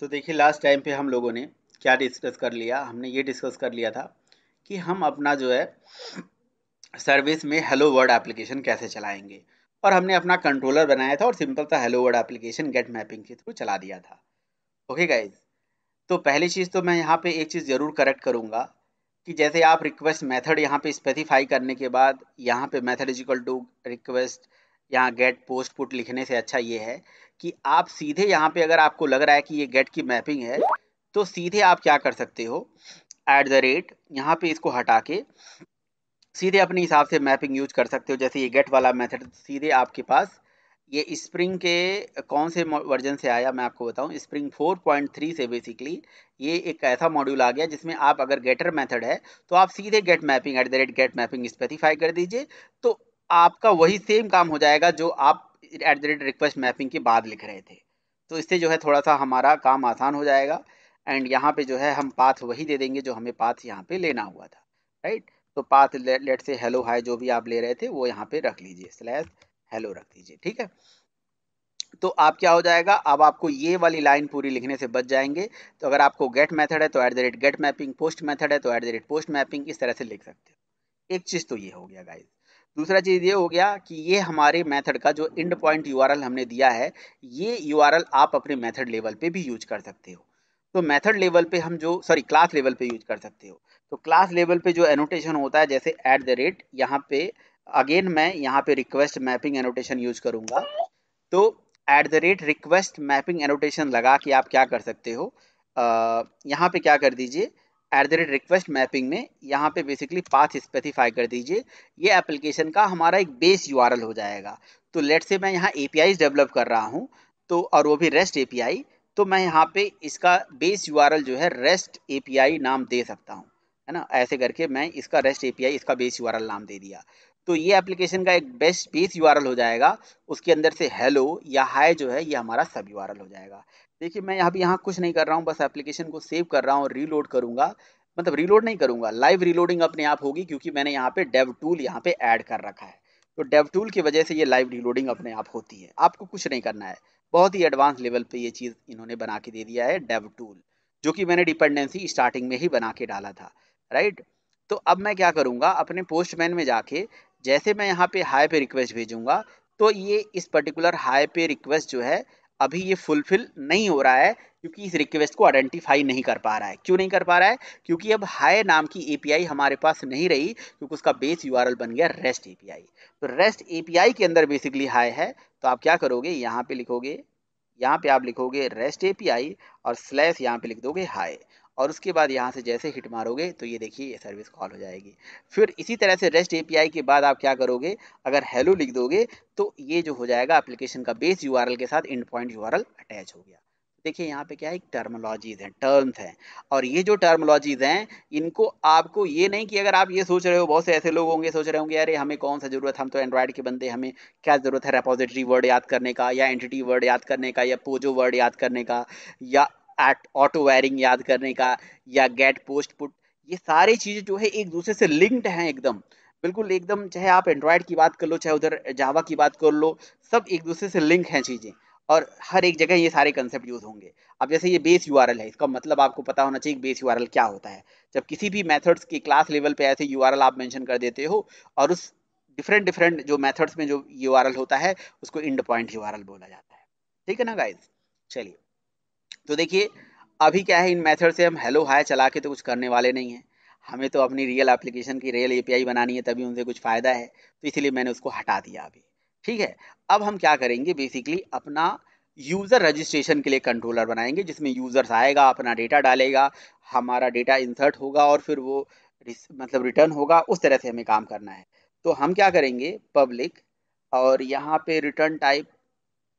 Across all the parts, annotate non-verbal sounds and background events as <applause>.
तो देखिए last time पे हम लोगों ने क्या डिस्कस कर लिया हमने ये डिस्कस कर लिया था कि हम अपना जो है सर्विस में हेलो वर्ड एप्लीकेशन कैसे चलाएंगे और हमने अपना कंट्रोलर बनाया था और सिंपल था hello world application get mapping के थ्रू चला दिया था ओके गाइज तो पहली चीज़ तो मैं यहाँ पे एक चीज़ ज़रूर करेक्ट करूँगा कि जैसे आप रिक्वेस्ट मेथड यहाँ पे स्पेसिफाई करने के बाद यहाँ पे method is equal to request यहाँ गेट पोस्ट पुट लिखने से अच्छा ये है कि आप सीधे यहाँ पे अगर आपको लग रहा है कि ये गेट की मैपिंग है तो सीधे आप क्या कर सकते हो एट द रेट यहाँ पे इसको हटा के सीधे अपने हिसाब से मैपिंग यूज कर सकते हो जैसे ये गेट वाला मेथड सीधे आपके पास ये स्प्रिंग के कौन से वर्जन से आया मैं आपको बताऊं स्प्रिंग 4.3 से बेसिकली ये एक ऐसा मॉड्यूल आ गया जिसमें आप अगर गेटर मेथड है तो आप सीधे get mapping at the rate get mapping specify कर दीजिए तो आपका वही सेम काम हो जाएगा जो आप at the rate request mapping के बाद लिख रहे थे तो इससे जो है थोड़ा सा हमारा काम आसान हो जाएगा एंड यहाँ पे जो है हम पाथ वही दे देंगे जो हमें पाथ यहाँ पे लेना हुआ था राइट तो path let say hello hi जो भी आप ले रहे थे वो यहाँ पे रख लीजिए स्लैश हेलो रख दीजिए ठीक है तो आप क्या हो जाएगा अब आपको ये वाली लाइन पूरी लिखने से बच जाएंगे तो अगर आपको गेट मैथड है तो at the rate get mapping post method है तो at the rate post mapping इस तरह से लिख सकते हो एक चीज़ तो ये हो गया गाइज दूसरा चीज़ ये हो गया कि ये हमारे मेथड का जो इंड पॉइंट यू हमने दिया है ये यू आप अपने मेथड लेवल पे भी यूज कर सकते हो तो मेथड लेवल पे हम जो सॉरी क्लास लेवल पे यूज कर सकते हो तो क्लास लेवल पे जो एनोटेशन होता है जैसे एट द रेट यहाँ पे अगेन मैं यहाँ पे रिक्वेस्ट मैपिंग एनोटेशन यूज करूँगा तो at the rate request mapping annotation लगा के आप क्या कर सकते हो यहाँ पे क्या कर दीजिए at the rate request mapping में यहाँ पे बेसिकली पाथ स्पेसिफाई कर दीजिए ये एप्लीकेशन का हमारा एक बेस यू हो जाएगा तो लेट से मैं यहाँ ए डेवलप कर रहा हूँ तो और वो भी रेस्ट ए तो मैं यहाँ पे इसका बेस यू जो है रेस्ट ए नाम दे सकता हूँ है ना ऐसे करके मैं इसका रेस्ट ए इसका बेस यू नाम दे दिया तो ये एप्लीकेशन का एक बेस्ट बेस यू हो जाएगा उसके अंदर से हेलो या हाई जो है ये हमारा सब यू हो जाएगा देखिए मैं अभी यहाँ कुछ नहीं कर रहा हूँ बस एप्लीकेशन को सेव कर रहा हूँ और रीलोड करूँगा मतलब रीलोड नहीं करूँगा लाइव रीलोडिंग अपने आप होगी क्योंकि मैंने यहाँ पे डेव टूल यहाँ पे ऐड कर रखा है तो डेव टूल की वजह से ये लाइव रीलोडिंग अपने आप होती है आपको कुछ नहीं करना है बहुत ही एडवांस लेवल पर ये चीज़ इन्होंने बना के दे दिया है डेव टूल जो कि मैंने डिपेंडेंसी स्टार्टिंग में ही बना के डाला था राइट तो अब मैं क्या करूँगा अपने पोस्टमैन में जाके जैसे मैं यहाँ पे हाई पे रिक्वेस्ट भेजूंगा तो ये इस पर्टिकुलर हाई पे रिक्वेस्ट जो है अभी ये फुलफिल नहीं हो रहा है क्योंकि इस रिक्वेस्ट को आइडेंटिफाई नहीं कर पा रहा है क्यों नहीं कर पा रहा है क्योंकि अब हाई नाम की एपीआई हमारे पास नहीं रही क्योंकि उसका बेस यूआरएल बन गया रेस्ट एपीआई तो रेस्ट एपीआई के अंदर बेसिकली हाई है तो आप क्या करोगे यहाँ पे लिखोगे यहाँ पे आप लिखोगे रेस्ट ए और स्लैश यहाँ पे लिख दोगे हाई और उसके बाद यहाँ से जैसे हिट मारोगे तो ये देखिए ये सर्विस कॉल हो जाएगी फिर इसी तरह से रेस्ट एपीआई के बाद आप क्या करोगे अगर हेलो लिख दोगे तो ये जो हो जाएगा एप्लीकेशन का बेस यू के साथ इंड पॉइंट यू अटैच हो गया देखिए यहाँ पे क्या है टर्मोलॉजीज हैं टर्म्स हैं और ये जो टर्मोलॉजीज हैं इनको आपको ये नहीं कि अगर आप ये सोच रहे हो बहुत से ऐसे लोग होंगे सोच रहे होंगे अरे हमें कौन सा ज़रूरत हम तो एंड्रॉयड के बंदे हमें क्या ज़रूरत है रेपोजिटरी वर्ड याद करने का या एंटिटी वर्ड याद करने का या पोजो वर्ड याद करने का या ऑटो वायरिंग याद करने का या गेट पोस्ट पुट ये सारी चीज़ें जो है एक दूसरे से लिंक्ड हैं एकदम बिल्कुल एकदम चाहे आप एंड्रॉयड की बात कर लो चाहे उधर जावा की बात कर लो सब एक दूसरे से लिंक हैं चीज़ें और हर एक जगह ये सारे कंसेप्ट यूज़ होंगे अब जैसे ये बेस यू है इसका मतलब आपको पता होना चाहिए बेस यू क्या होता है जब किसी भी मेथड्स की क्लास लेवल पे ऐसे यू आप मेंशन कर देते हो और उस डिफरेंट डिफरेंट जो मेथड्स में जो यू होता है उसको इंड पॉइंट यू बोला जाता है ठीक है ना गाइज चलिए तो देखिए अभी क्या है इन मेथड से हम हेलो हाय चला के तो कुछ करने वाले नहीं हैं हमें तो अपनी रियल एप्लीकेशन की रियल एपीआई बनानी है तभी उनसे कुछ फ़ायदा है तो इसलिए मैंने उसको हटा दिया अभी ठीक है अब हम क्या करेंगे बेसिकली अपना यूज़र रजिस्ट्रेशन के लिए कंट्रोलर बनाएंगे जिसमें यूज़र्स आएगा अपना डेटा डालेगा हमारा डेटा इंसर्ट होगा और फिर वो मतलब रिटर्न होगा उस तरह से हमें काम करना है तो हम क्या करेंगे पब्लिक और यहाँ पे रिटर्न टाइप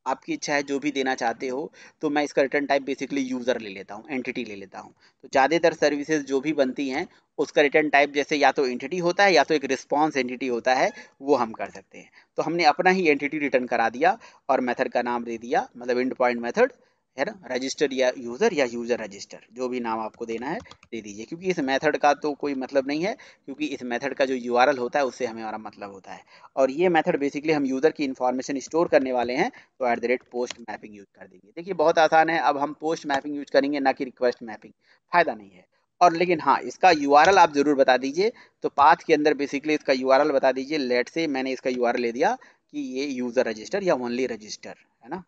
आपकी इच्छा है जो भी देना चाहते हो तो मैं इसका रिटर्न टाइप बेसिकली यूज़र ले लेता हूँ एंटिटी ले लेता हूँ तो ज़्यादातर सर्विसेज जो भी बनती हैं उसका रिटर्न टाइप जैसे या तो एंटिटी होता है या तो एक रिस्पॉन्स एंटिटी होता है वो हम कर सकते हैं तो हमने अपना ही एंटिटी रिटर्न करा दिया और मेथड का नाम दे दिया मतलब इंड पॉइंट मेथड है ना रजिस्टर या यूज़र या यूज़र रजिस्टर जो भी नाम आपको देना है दे दीजिए क्योंकि इस मेथड का तो कोई मतलब नहीं है क्योंकि इस मेथड का जो यू होता है उससे हमें हमारा मतलब होता है और ये मेथड बेसिकली हम यूज़र की इन्फॉर्मेशन स्टोर करने वाले हैं तो at the rate post mapping use कर देंगे देखिए बहुत आसान है अब हम पोस्ट मैपिंग यूज करेंगे ना कि रिक्वेस्ट मैपिंग फ़ायदा नहीं है और लेकिन हाँ इसका यू आप ज़रूर बता दीजिए तो पाथ के अंदर बेसिकली इसका यू बता दीजिए लेट से मैंने इसका यू ले दिया कि ये यूज़र रजिस्टर या ओनली रजिस्टर है ना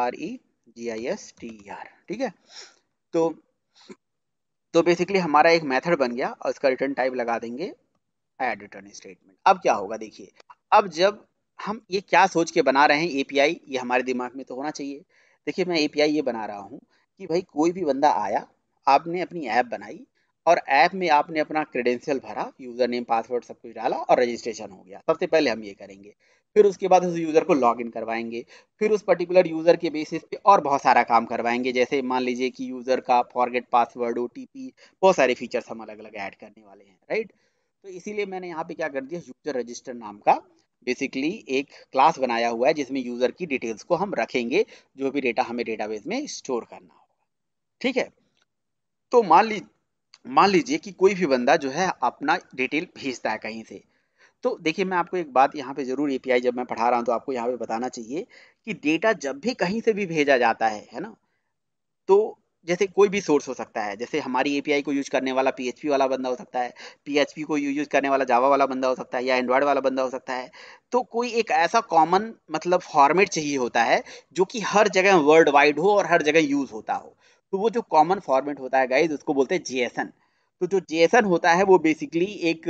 R E G I S T R ठीक है तो तो बेसिकली हमारा एक मेथड बन गया और उसका रिटर्न टाइप लगा देंगे एड रिटर्न स्टेटमेंट अब क्या होगा देखिए अब जब हम ये क्या सोच के बना रहे हैं एपीआई ये हमारे दिमाग में तो होना चाहिए देखिए मैं एपीआई ये बना रहा हूँ कि भाई कोई भी बंदा आया आपने अपनी ऐप बनाई और ऐप में आपने अपना क्रेडेंशियल भरा यूजर नेम पासवर्ड सब कुछ डाला और रजिस्ट्रेशन हो गया सबसे पहले हम ये करेंगे फिर उसके बाद उस यूज़र को लॉगिन करवाएंगे फिर उस पर्टिकुलर यूज़र के बेसिस पे और बहुत सारा काम करवाएंगे जैसे मान लीजिए कि यूज़र का फॉरगेट पासवर्ड ओ बहुत सारे फीचर्स हम अलग अलग ऐड करने वाले हैं राइट तो इसीलिए मैंने यहाँ पे क्या कर दिया यूज़र रजिस्टर नाम का बेसिकली एक क्लास बनाया हुआ है जिसमें यूज़र की डिटेल्स को हम रखेंगे जो भी डेटा हमें डेटाबेस में स्टोर करना होगा ठीक है तो मान ली मान लीजिए कि कोई भी बंदा जो है अपना डिटेल भेजता है कहीं से तो देखिए मैं आपको एक बात यहाँ पे ज़रूर ए जब मैं पढ़ा रहा हूँ तो आपको यहाँ पे बताना चाहिए कि डेटा जब भी कहीं से भी भेजा जाता है है ना तो जैसे कोई भी सोर्स हो सकता है जैसे हमारी एपीआई को यूज करने वाला पीएचपी वाला बंदा हो सकता है पीएचपी को यूज करने वाला जावा वाला बंदा हो सकता है या एंड्रॉयड वाला बंदा हो सकता है तो कोई एक ऐसा कॉमन मतलब फॉर्मेट चाहिए होता है जो कि हर जगह वर्ल्ड वाइड हो और हर जगह यूज होता हो तो वो जो कॉमन फॉर्मेट होता है गाइज उसको बोलते हैं जेएसएन तो जो जेएसएन होता है वो बेसिकली एक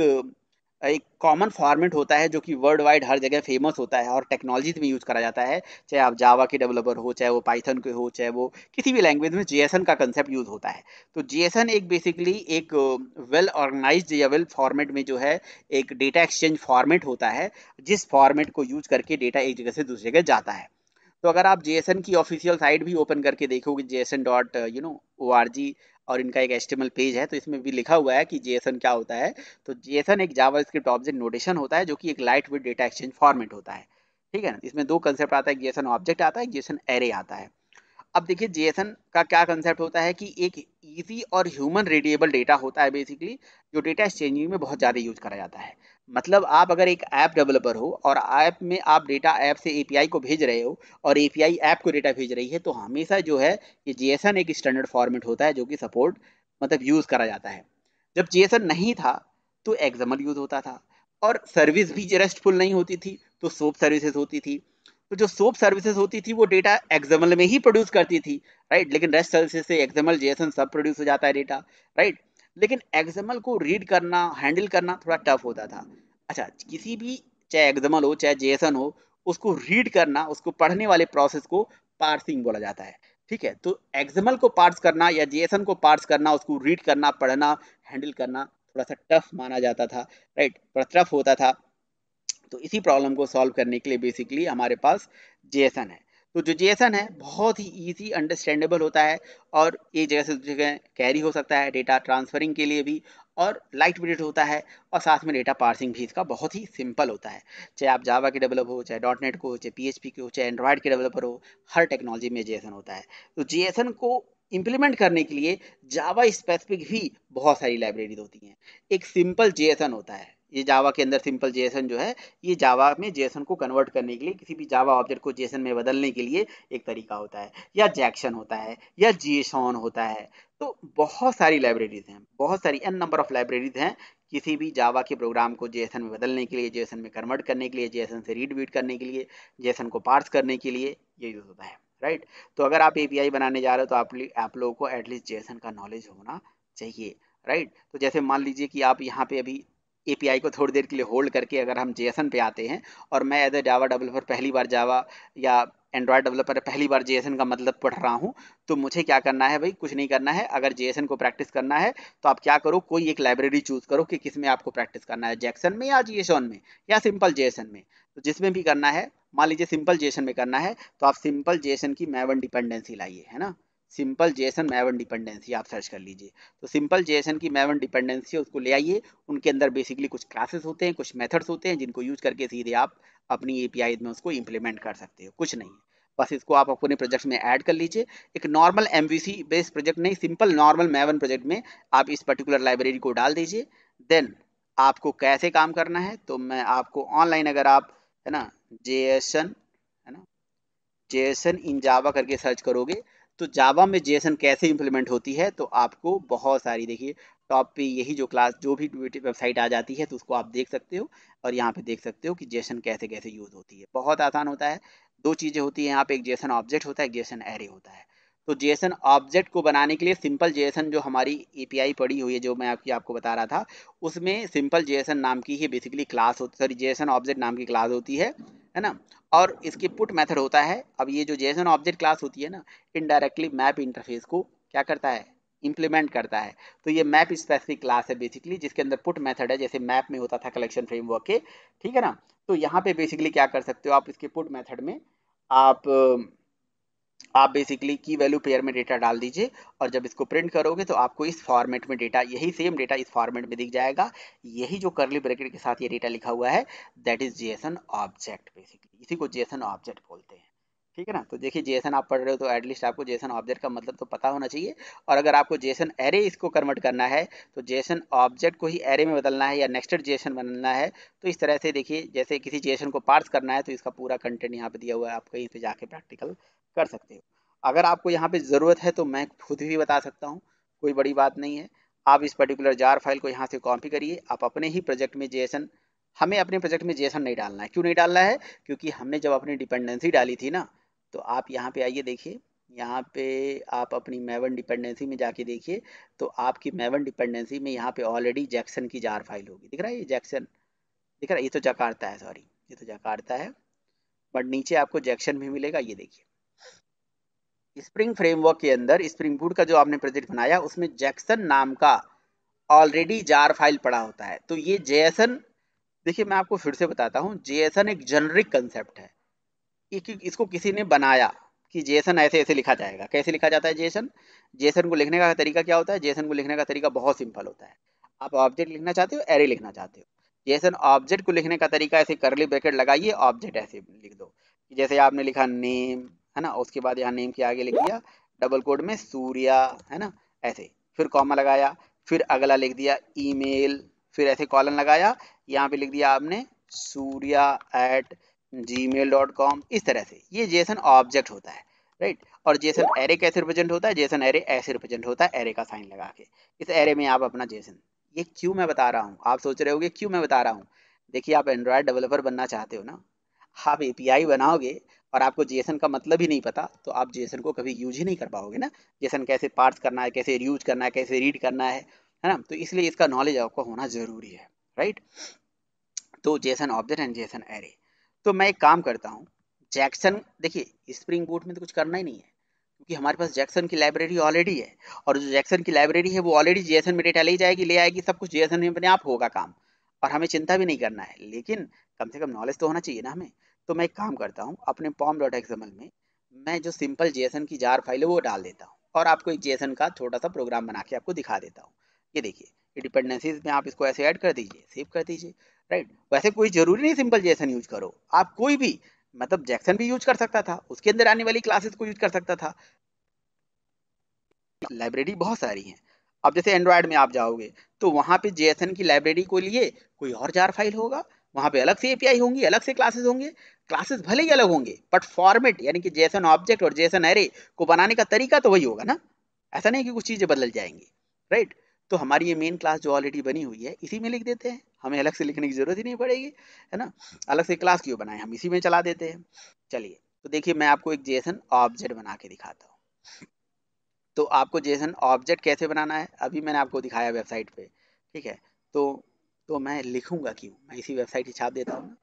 एक कॉमन फॉर्मेट होता है जो कि वर्ल्ड वाइड हर जगह फेमस होता है और टेक्नोलॉजी में यूज़ करा जाता है चाहे आप जावा के डेवलपर हो चाहे वो पाइथन के हो चाहे वो किसी भी लैंग्वेज में जेएसएन का कंसेप्ट यूज़ होता है तो जेएसएन एक बेसिकली एक वेल uh, ऑर्गेनाइज या वेल फॉर्मेट में जो है एक डेटा एक्सचेंज फॉर्मेट होता है जिस फॉर्मेट को यूज करके डेटा एक जगह से दूसरी जगह जाता है तो अगर आप जेएसएन की ऑफिशियल साइट भी ओपन करके देखोगे JSON dot you know O R G और इनका एक एस्टिमल पेज है तो इसमें भी लिखा हुआ है कि जेसन क्या होता है तो जेसन एक जावा स्क्रिप्ट ऑब्जेक्ट नोटेशन होता है जो कि एक lightweight data exchange format होता है ठीक है ना इसमें दो कंसेप्ट आता है एक जेसन ऑब्जेक्ट आता है एक जेसन एरे आता है अब देखिए जेसन का क्या कंसेप्ट होता है कि एक ईजी और ह्यूमन रेडिएबल डेटा होता है बेसिकली जो डेटा एक्सचेंजिंग में बहुत ज़्यादा यूज करा जाता है मतलब आप अगर एक ऐप डेवलपर हो और ऐप में आप डेटा ऐप से एपीआई को भेज रहे हो और एपीआई ऐप को डेटा भेज रही है तो हमेशा जो है ये जेएसएन एक स्टैंडर्ड फॉर्मेट होता है जो कि सपोर्ट मतलब यूज़ करा जाता है जब जेएसएन नहीं था तो एग्जामल यूज़ होता था और सर्विस भी रेस्टफुल नहीं होती थी तो सोप सर्विसेज होती थी तो जो सोप सर्विसेज होती थी वो डेटा एग्जामल में ही प्रोड्यूस करती थी राइट लेकिन रेस्ट सर्विसेज से एग्जामल जेएसएन सब प्रोड्यूस हो जाता है डेटा राइट लेकिन एग्जामल को रीड करना हैंडल करना थोड़ा टफ होता था अच्छा किसी भी चाहे एग्जामल हो चाहे जेसन हो उसको रीड करना उसको पढ़ने वाले प्रोसेस को पार्सिंग बोला जाता है ठीक है तो एग्जामल को पार्स करना या जेसन को पार्स करना उसको रीड करना पढ़ना हैंडल करना थोड़ा सा टफ माना जाता था राइट थोड़ा टफ होता था तो इसी प्रॉब्लम को सॉल्व करने के लिए बेसिकली हमारे पास जेसन है तो जो जेसन है बहुत ही ईजी अंडरस्टैंडेबल होता है और एक जगह से दूसरी जगह कैरी हो सकता है डेटा ट्रांसफरिंग के लिए भी और लाइट वेट होता है और साथ में डेटा पार्सिंग भी इसका बहुत ही सिंपल होता है चाहे आप जावा के डेवलप हो चाहे डॉट नेट को हो चाहे पी के हो चाहे एंड्रॉयड के डेवलपर हो हर टेक्नोलॉजी में जेसन होता है तो जेसन को इम्प्लीमेंट करने के लिए जावा स्पेसिफिक भी बहुत सारी लाइब्रेरीज होती हैं एक सिंपल जेसन होता है ये जावा के अंदर सिंपल जेसन जो है ये जावा में जेसन को कन्वर्ट करने के लिए किसी भी जावा ऑब्जेक्ट को जेसन में बदलने के लिए एक तरीका होता है या जैक्शन होता है या जेसॉन होता है तो बहुत सारी लाइब्रेरीज हैं बहुत सारी एन नंबर ऑफ लाइब्रेरीज हैं किसी भी जावा के प्रोग्राम को जेसन में बदलने के लिए जेसन में कन्वर्ट करने के लिए जेसन से रीड वीड करने के लिए जेसन को पार्स करने के लिए ये यूज़ होता है राइट तो अगर आप एपीआई बनाने जा रहे हो तो आप आप लोगों को एटलीस्ट जेसन का नॉलेज होना चाहिए राइट तो जैसे मान लीजिए कि आप यहाँ पे अभी एपीआई को थोड़ी देर के लिए होल्ड करके अगर हम जेसन पे आते हैं और मैं एज ए जावा डेवलपर पहली बार जावा या एंड्रॉयड डेवलपर पहली बार जेसन का मतलब पढ़ रहा हूँ तो मुझे क्या करना है भाई कुछ नहीं करना है अगर जेसन को प्रैक्टिस करना है तो आप क्या करो कोई एक लाइब्रेरी चूज़ करो कि किस में आपको प्रैक्टिस करना है जैक्सन में या जेसन में या सिंपल जेसन में तो जिसमें भी करना है मान लीजिए सिंपल जेसन में करना है तो आप सिंपल जेसन की मैवन डिपेंडेंसी लाइए है ना सिंपल जेसन मैवन डिपेंडेंसी आप सर्च कर लीजिए तो सिंपल जेसन की मैवन डिपेंडेंसी उसको ले आइए उनके अंदर बेसिकली कुछ क्लासेस होते हैं कुछ मेथड्स होते हैं जिनको यूज करके सीधे आप अपनी ए में उसको इम्प्लीमेंट कर सकते हो कुछ नहीं बस इसको आप अपने प्रोजेक्ट में ऐड कर लीजिए एक नॉर्मल एम बेस्ड प्रोजेक्ट नहीं सिंपल नॉर्मल मैवन प्रोजेक्ट में आप इस पर्टिकुलर लाइब्रेरी को डाल दीजिए देन आपको कैसे काम करना है तो मैं आपको ऑनलाइन अगर आप है ना जे है ना जेसन इन जावा करके सर्च करोगे तो जावा में जेसन कैसे इम्प्लीमेंट होती है तो आपको बहुत सारी देखिए टॉप पे यही जो क्लास जो भी वेबसाइट आ जाती है तो उसको आप देख सकते हो और यहाँ पे देख सकते हो कि जेसन कैसे कैसे यूज़ होती है बहुत आसान होता है दो चीज़ें होती हैं यहाँ पे एक जेसन ऑब्जेक्ट होता है एक जेसन एरे होता है तो जेसन ऑब्जेक्ट को बनाने के लिए सिंपल जेसन जो हमारी ए पड़ी हुई है जो मैं आपकी आपको बता रहा था उसमें सिंपल जेसन नाम की ही बेसिकली क्लास होती सॉरी जेसन ऑब्जेक्ट नाम की क्लास होती है है ना और इसकी पुट मेथड होता है अब ये जो जेसन ऑब्जेक्ट क्लास होती है ना इनडायरेक्टली मैप इंटरफेस को क्या करता है इंप्लीमेंट करता है तो ये मैप स्पेसिफिक क्लास है बेसिकली जिसके अंदर पुट मेथड है जैसे मैप में होता था कलेक्शन फ्रेमवर्क के ठीक है ना तो यहाँ पे बेसिकली क्या कर सकते हो आप इसके पुट मेथड में आप आप बेसिकली की वैल्यू पेयर में डेटा डाल दीजिए और जब इसको प्रिंट करोगे तो आपको इस फॉर्मेट में डेटा यही सेम डेटा इस फॉर्मेट में दिख जाएगा यही जो करली ब्रैकेट के साथ ये डेटा लिखा हुआ है that is JSON object basically इसी को जेसन ऑब्जेक्ट बोलते हैं ठीक है ना तो देखिए जेसन आप पढ़ रहे हो तो एटलीस्ट आपको जेसन ऑब्जेक्ट का मतलब तो पता होना चाहिए और अगर आपको जेसन एरे इसको कन्वर्ट करना है तो जेसन ऑब्जेक्ट को ही एरे में बदलना है या नेक्स्टेड जेसन बनना है तो इस तरह से देखिए जैसे किसी जेसन को पार्स करना है तो इसका पूरा कंटेंट यहाँ पर दिया हुआ है आप कहीं पर जाके प्रैक्टिकल कर सकते हो अगर आपको यहाँ पर ज़रूरत है तो मैं खुद भी बता सकता हूँ कोई बड़ी बात नहीं है आप इस पर्टिकुलर जार फाइल को यहाँ से कॉपी करिए आप अपने ही प्रोजेक्ट में जेसन हमें अपने प्रोजेक्ट में जेसन नहीं डालना है क्यों नहीं डालना है क्योंकि हमने जब अपनी डिपेंडेंसी डाली थी ना तो आप यहाँ पे आइए देखिए यहाँ पे आप अपनी मेवन डिपेंडेंसी में जाके देखिए तो आपकी मेवन डिपेंडेंसी में यहाँ पे ऑलरेडी जैक्सन की जार फाइल होगी दिख रहा है ये जैक्सन दिख रहा है ये तो जकारता है सॉरी ये तो जकारता है बट नीचे आपको जैक्सन भी मिलेगा ये देखिए स्प्रिंग फ्रेमवर्क के अंदर स्प्रिंग बूट का जो आपने प्रोजेक्ट बनाया उसमें जैक्सन नाम का ऑलरेडी जार फाइल पड़ा होता है तो ये जेएसन देखिए मैं आपको फिर से बताता हूँ जेएसन एक जेनरिक कंसेप्ट है कि इसको किसी ने बनाया कि जेसन ऐसे ऐसे लिखा जाएगा कैसे लिखा जाता है जेसन जेसन को लिखने का तरीका क्या होता है जेसन को लिखने का तरीका बहुत सिंपल होता है आप ऑब्जेक्ट लिखना चाहते हो एरे लिखना चाहते हो जेसन ऑब्जेक्ट को लिखने का तरीका ऐसे करली ब्रैकेट लगाइए ऑब्जेक्ट ऐसे लिख दो जैसे आपने लिखा नेम है ना उसके बाद यहाँ नेम के आगे लिख दिया डबल कोड में सूर्या है ना ऐसे फिर कॉमा लगाया फिर अगला लिख दिया ईमेल फिर ऐसे कॉलन लगाया यहाँ पे लिख दिया आपने Surya at gmail dot com इस तरह से ये जेसन ऑब्जेक्ट होता है राइट और जेसन एरे कैसे रिप्रेजेंट होता है जेसन एरे ऐसे रिप्रेजेंट होता है एरे का साइन लगा के इस एरे में आप अपना जेसन ये क्यों मैं बता रहा हूँ आप सोच रहे होगे क्यों मैं बता रहा हूँ देखिए आप एंड्रॉयड डेवलपर बनना चाहते हो ना आप ए बनाओगे और आपको जेसन का मतलब ही नहीं पता तो आप जेसन को कभी यूज ही नहीं कर पाओगे ना जेसन कैसे पार्ट्स करना है कैसे यूज करना है कैसे रीड करना है है ना तो इसलिए इसका नॉलेज आपको होना जरूरी है राइट तो JSON object and JSON array तो मैं एक काम करता हूँ जैक्सन देखिए स्प्रिंग बूट में तो कुछ करना ही नहीं है क्योंकि हमारे पास जैक्सन की लाइब्रेरी ऑलरेडी है और जो जैक्सन की लाइब्रेरी है वो ऑलरेडी जेएसएन में डेटा ले जाएगी ले आएगी सब कुछ जेएसएन में अपने आप होगा काम और हमें चिंता भी नहीं करना है लेकिन कम से कम नॉलेज तो होना चाहिए ना हमें तो मैं एक काम करता हूँ अपने पॉम डॉट एक्सएमएल में मैं जो सिंपल जेएसएन की जार फाइल है वो डाल देता हूँ और आपको एक जेएसएन का छोटा सा प्रोग्राम बना के आपको दिखा देता हूँ ये देखिए डिपेंडेंसीज में आप इसको ऐसे ऐड कर दीजिए सेव कर दीजिए राइट वैसे कोई जरूरी नहीं सिंपल जैसन यूज करो आप कोई भी मतलब जैक्सन भी यूज कर सकता था उसके अंदर आने वाली क्लासेस को यूज कर सकता था लाइब्रेरी बहुत सारी हैं अब जैसे एंड्रॉयड में आप जाओगे तो वहां पे जेएसएन की लाइब्रेरी को लिए कोई और जार फाइल होगा वहां पे अलग से एपीआई होंगी अलग से क्लासेस होंगे क्लासेस भले ही अलग होंगे बट फॉर्मेट यानी कि जेसन ऑब्जेक्ट और जेएसएन एरे को बनाने का तरीका तो वही होगा ना ऐसा नहीं कि कुछ चीज़ें बदल जाएंगी राइट तो हमारी ये मेन क्लास जो ऑलरेडी बनी हुई है इसी में लिख देते हैं हमें अलग से लिखने की जरूरत ही नहीं पड़ेगी है ना अलग से क्लास क्यों बनाए हम इसी में चला देते हैं चलिए तो देखिए मैं आपको एक जेसन ऑब्जेक्ट बना के दिखाता हूँ तो आपको जेसन ऑब्जेक्ट कैसे बनाना है अभी मैंने आपको दिखाया वेबसाइट पे ठीक है तो तो मैं लिखूंगा क्यों मैं इसी वेबसाइट ही छाप देता हूँ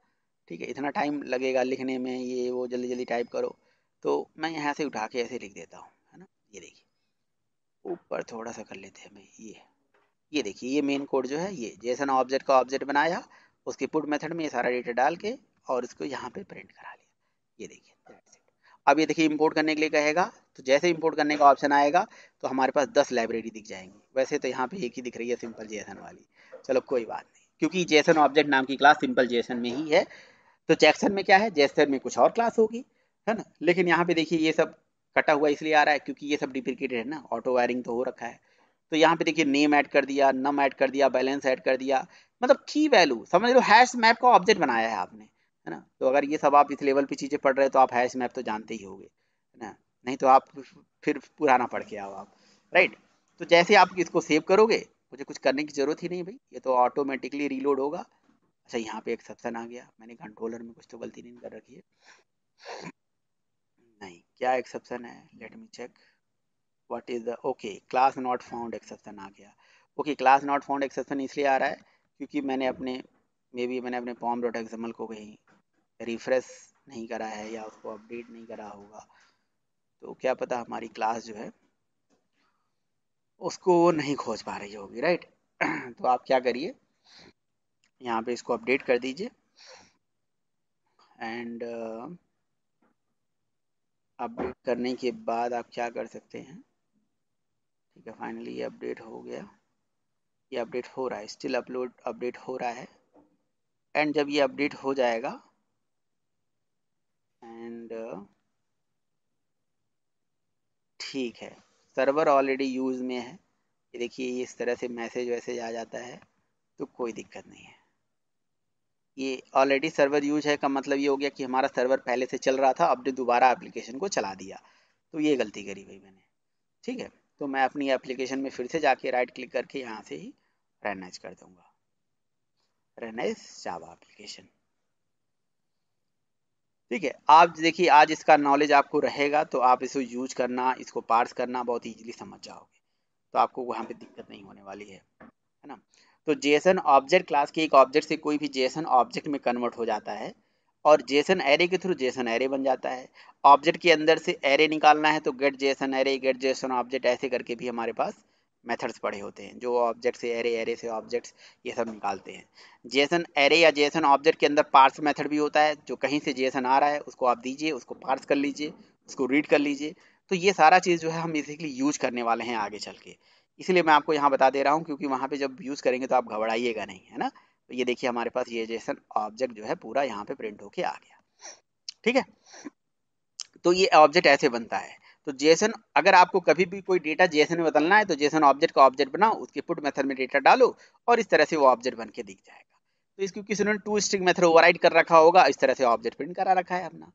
ठीक है इतना टाइम लगेगा लिखने में ये वो जल्दी जल्दी टाइप करो तो मैं यहाँ से उठा के ऐसे लिख देता हूँ है ना ये देखिए ऊपर थोड़ा सा कर लेते हैं मैं ये ये देखिए ये मेन कोड जो है ये जैसन ऑब्जेक्ट का ऑब्जेक्ट बनाया उसके पुट मेथड में ये सारा डेटा डाल के और इसको यहाँ पे प्रिंट करा लिया ये देखिए अब ये देखिए इंपोर्ट करने के लिए कहेगा तो जैसे इंपोर्ट करने का ऑप्शन आएगा तो हमारे पास दस लाइब्रेरी दिख जाएंगी वैसे तो यहाँ पे एक ही दिख रही है सिंपल जेसन वाली चलो कोई बात नहीं क्योंकि जेसन ऑब्जेक्ट नाम की क्लास सिंपल जेसन में ही है तो जैक्सन में क्या है जैसन में कुछ और क्लास होगी है ना लेकिन यहाँ पे देखिए ये सब कटा हुआ इसलिए आ रहा है क्योंकि ये सब डिप्रिकेटेड है ना ऑटो वायरिंग तो हो रखा है तो यहाँ पे देखिए नेम ऐड कर दिया नम ऐड कर दिया बैलेंस ऐड कर दिया मतलब की वैल्यू समझ लो हैश मैप का ऑब्जेक्ट बनाया है आपने है ना तो अगर ये सब आप इस लेवल पे चीज़ें पढ़ रहे हैं तो आप हैश मैप तो जानते ही होंगे है ना नहीं तो आप फिर पुराना पढ़ के आओ आप राइट तो जैसे आप इसको सेव करोगे मुझे कुछ करने की ज़रूरत ही नहीं भाई ये तो ऑटोमेटिकली रीलोड होगा अच्छा यहाँ पे एक एक्सेप्शन आ गया मैंने कंट्रोलर में कुछ तो गलती नहीं कर रखी है नहीं क्या एक्सेप्शन है let me check what is the okay class not found exception आ गया okay class not found exception इसलिए आ रहा है क्योंकि मैंने अपने मे बी मैंने अपने पॉम डॉट एग्जाम्पल को कहीं रिफ्रेश नहीं करा है या उसको अपडेट नहीं करा होगा तो क्या पता हमारी क्लास जो है उसको वो नहीं खोज पा रही होगी राइट <clears throat> तो आप क्या करिए यहाँ पे इसको अपडेट कर दीजिए एंड अपडेट uh, करने के बाद आप क्या कर सकते हैं ठीक है फाइनली ये अपडेट हो गया ये अपडेट हो रहा है स्टिल अपलोड अपडेट हो रहा है एंड जब ये अपडेट हो जाएगा एंड ठीक है सर्वर ऑलरेडी यूज में है ये देखिए इस तरह से मैसेज वैसेज आ जाता है तो कोई दिक्कत नहीं है ये ऑलरेडी सर्वर यूज है का मतलब ये हो गया कि हमारा सर्वर पहले से चल रहा था आपने दोबारा एप्लीकेशन को चला दिया तो ये गलती करी भाई मैंने ठीक है तो मैं अपनी एप्लीकेशन में फिर से जाके राइट क्लिक करके यहाँ से ही रेनाइज कर दूंगा रेनाइज जावा एप्लीकेशन ठीक है आप देखिए आज इसका नॉलेज आपको रहेगा तो आप इसको यूज करना इसको पार्स करना बहुत इजीली समझ जाओगे तो आपको वहाँ पे दिक्कत नहीं होने वाली है है ना तो जेसन ऑब्जेक्ट क्लास के एक ऑब्जेक्ट से कोई भी जेसन ऑब्जेक्ट में कन्वर्ट हो जाता है और जेसन एरे के थ्रू जेसन एरे बन जाता है ऑब्जेक्ट के अंदर से एरे निकालना है तो get JSON array get JSON object ऐसे करके भी हमारे पास मेथड्स पड़े होते हैं जो ऑब्जेक्ट से एरे एरे से ऑब्जेक्ट्स ये सब निकालते हैं जेसन एरे या जेसन ऑब्जेक्ट के अंदर पार्स मेथड भी होता है जो कहीं से जेसन आ रहा है उसको आप दीजिए उसको पार्स कर लीजिए उसको रीड कर लीजिए तो ये सारा चीज़ जो है हम बेसिकली यूज करने वाले हैं आगे चल के इसलिए मैं आपको यहाँ बता दे रहा हूँ क्योंकि वहाँ पे जब यूज़ करेंगे तो आप घबराइएगा नहीं है ना तो ये देखिए हमारे पास ये जैसन ऑब्जेक्ट जो है पूरा यहाँ पे प्रिंट होके आ गया ठीक है तो ये ऑब्जेक्ट ऐसे बनता है तो जेसन अगर आपको कभी भी कोई डेटा जेसन में बदलना है तो जेसन ऑब्जेक्ट का ऑब्जेक्ट बनाओ उसके पुट मेथड में डेटा डालो और इस तरह से वो ऑब्जेक्ट बन के दिख जाएगा तो इसको किसी ने टू स्ट्रिंग मेथड ओवरराइड कर रखा होगा इस तरह से ऑब्जेक्ट प्रिंट करा रखा है अपना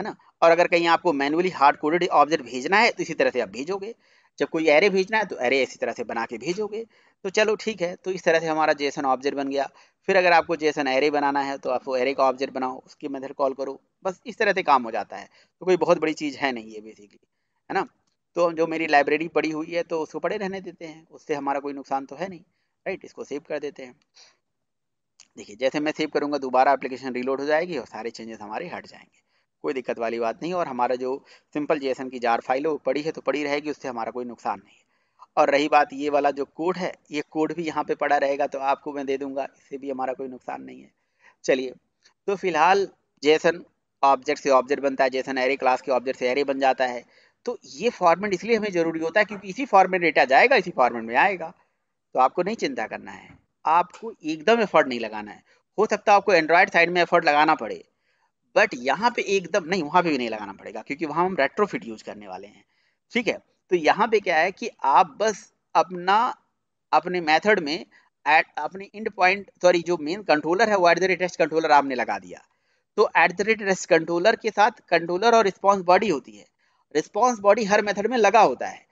है ना और अगर कहीं आपको मैनुअली हार्ड कोडेड ऑब्जेक्ट भेजना है तो इसी तरह से आप भेजोगे जब कोई एरे भेजना है तो एरे इसी तरह से बना के भेजोगे तो चलो ठीक है तो इस तरह से हमारा जेसन ऑब्जेक्ट बन गया फिर अगर आपको जैसा एरे बनाना है तो आप वो एरे का ऑब्जेक्ट बनाओ उसकी मेथड कॉल करो बस इस तरह से काम हो जाता है तो कोई बहुत बड़ी चीज़ है नहीं है बेसिकली है ना तो जो मेरी लाइब्रेरी पड़ी हुई है तो उसको पड़े रहने देते हैं उससे हमारा कोई नुकसान तो है नहीं राइट इसको सेव कर देते हैं देखिए जैसे मैं सेव करूँगा दोबारा एप्लीकेशन रीलोड हो जाएगी और सारे चेंजेस हमारे हट जाएंगे कोई दिक्कत वाली बात नहीं और हमारा जो सिंपल जेसन की जार फाइल हो पड़ी है तो पड़ी रहेगी उससे हमारा कोई नुकसान नहीं है और रही बात ये वाला जो कोड है ये कोड भी यहाँ पे पड़ा रहेगा तो आपको मैं दे दूंगा इससे भी हमारा कोई नुकसान नहीं है चलिए तो फिलहाल जैसन ऑब्जेक्ट से ऑब्जेक्ट बनता है जैसन एरे क्लास के ऑब्जेक्ट से एरे बन जाता है तो ये फॉर्मेट इसलिए हमें जरूरी होता है क्योंकि इसी फॉर्मेट डेटा जाएगा इसी फॉर्मेट में आएगा तो आपको नहीं चिंता करना है आपको एकदम एफर्ट नहीं लगाना है हो सकता है आपको एंड्रॉयड साइड में एफर्ट लगाना पड़े बट यहाँ पे एकदम नहीं वहाँ पे भी नहीं लगाना पड़ेगा क्योंकि वहाँ हम रेट्रोफिट यूज करने वाले हैं ठीक है तो यहाँ पे क्या है कि आप बस अपना अपने मेथड में एट अपने इंड पॉइंट सॉरी जो मेन कंट्रोलर है वो at the rate rest controller आपने लगा दिया तो at the rate rest controller के साथ कंट्रोलर और रिस्पॉन्स बॉडी होती है रिस्पॉन्स बॉडी हर मेथड में लगा होता है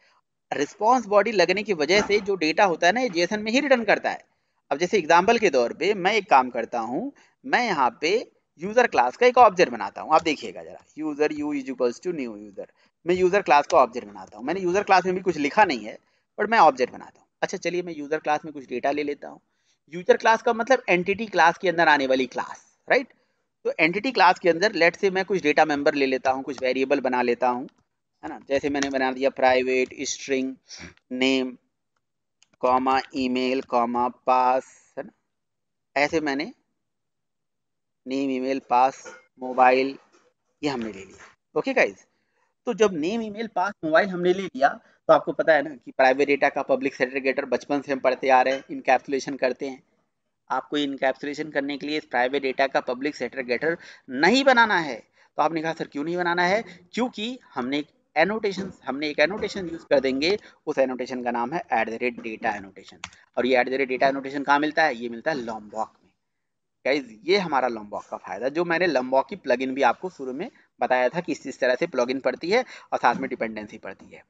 रिस्पॉन्स बॉडी लगने की वजह से जो डेटा होता है ना ये जेसन में ही रिटर्न करता है अब जैसे एग्जाम्पल के तौर पर मैं एक काम करता हूँ मैं यहाँ पे यूजर क्लास का एक ऑब्जेक्ट बनाता हूँ आप देखिएगा जरा user U is equals to new user मैं यूजर क्लास का ऑब्जेक्ट बनाता हूँ मैंने यूजर क्लास में भी कुछ लिखा नहीं है बट मैं ऑब्जेक्ट बनाता हूँ अच्छा चलिए मैं यूजर क्लास में कुछ डेटा ले लेता हूँ यूजर क्लास का मतलब एंटिटी क्लास के अंदर आने वाली क्लास राइट तो एंटिटी क्लास के अंदर लेट से मैं कुछ डेटा मेंबर ले लेता हूँ कुछ वेरिएबल बना लेता हूँ है ना जैसे मैंने बना दिया private string name comma email comma pass है ना ऐसे मैंने नेम ईमेल पास मोबाइल ये हमने ले लिया ओके गाइज तो जब नेम ईमेल पास मोबाइल हमने ले लिया तो आपको पता है ना कि प्राइवेट डेटा का पब्लिक सेग्रीगेटर बचपन से हम पढ़ते आ रहे हैं इनकैप्सुलेशन करते हैं आपको इनकैप्सुलेशन करने के लिए इस प्राइवेट डेटा का पब्लिक सेग्रीगेटर नहीं बनाना है तो आपने कहा सर क्यों नहीं बनाना है क्योंकि हमने एक एनोटेशन हमने एक एनोटेशन यूज कर देंगे उस एनोटेशन का नाम है at the rate data annotation और ये at the rate data annotation कहाँ मिलता है ये मिलता है लॉम्बॉक में गाइज ये हमारा लॉम्बॉक का फायदा जो मैंने लॉम्बॉक की प्लगइन भी आपको शुरू में बताया था कि इस तरह से प्लॉग इन पड़ती है और साथ में डिपेंडेंसी पड़ती है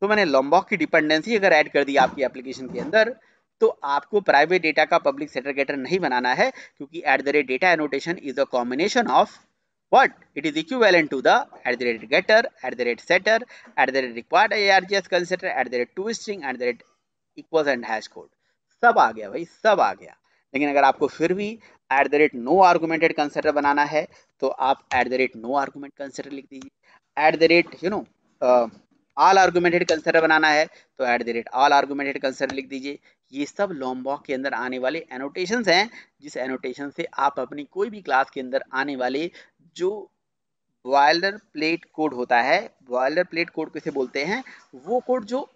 तो मैंने लॉम्बॉक की डिपेंडेंसी अगर ऐड कर दी आपकी एप्लीकेशन के अंदर तो आपको प्राइवेट डेटा का पब्लिक सेटरगेटर नहीं बनाना है क्योंकि at the rate data annotation is a combination of what to the at the rate getter at the rate setter at the rate required the R G S constructor at the rate to string at the rate equal and hash code सब आ गया भाई सब आ गया लेकिन अगर आपको फिर भी at the rate no argumented constructor बनाना है तो आप at the rate no argument constructor लिख दीजिए at the rate you know all argumented constructor बनाना है तो at the rate all argumented constructor लिख दीजिए ये सब लॉम्बॉक के अंदर आने वाले एनोटेशन हैं जिस एनोटेशन से आप अपनी कोई भी क्लास के अंदर आने वाले जो बॉयलर प्लेट कोड होता है बॉयलर प्लेट कोड किसे बोलते हैं वो कोड जो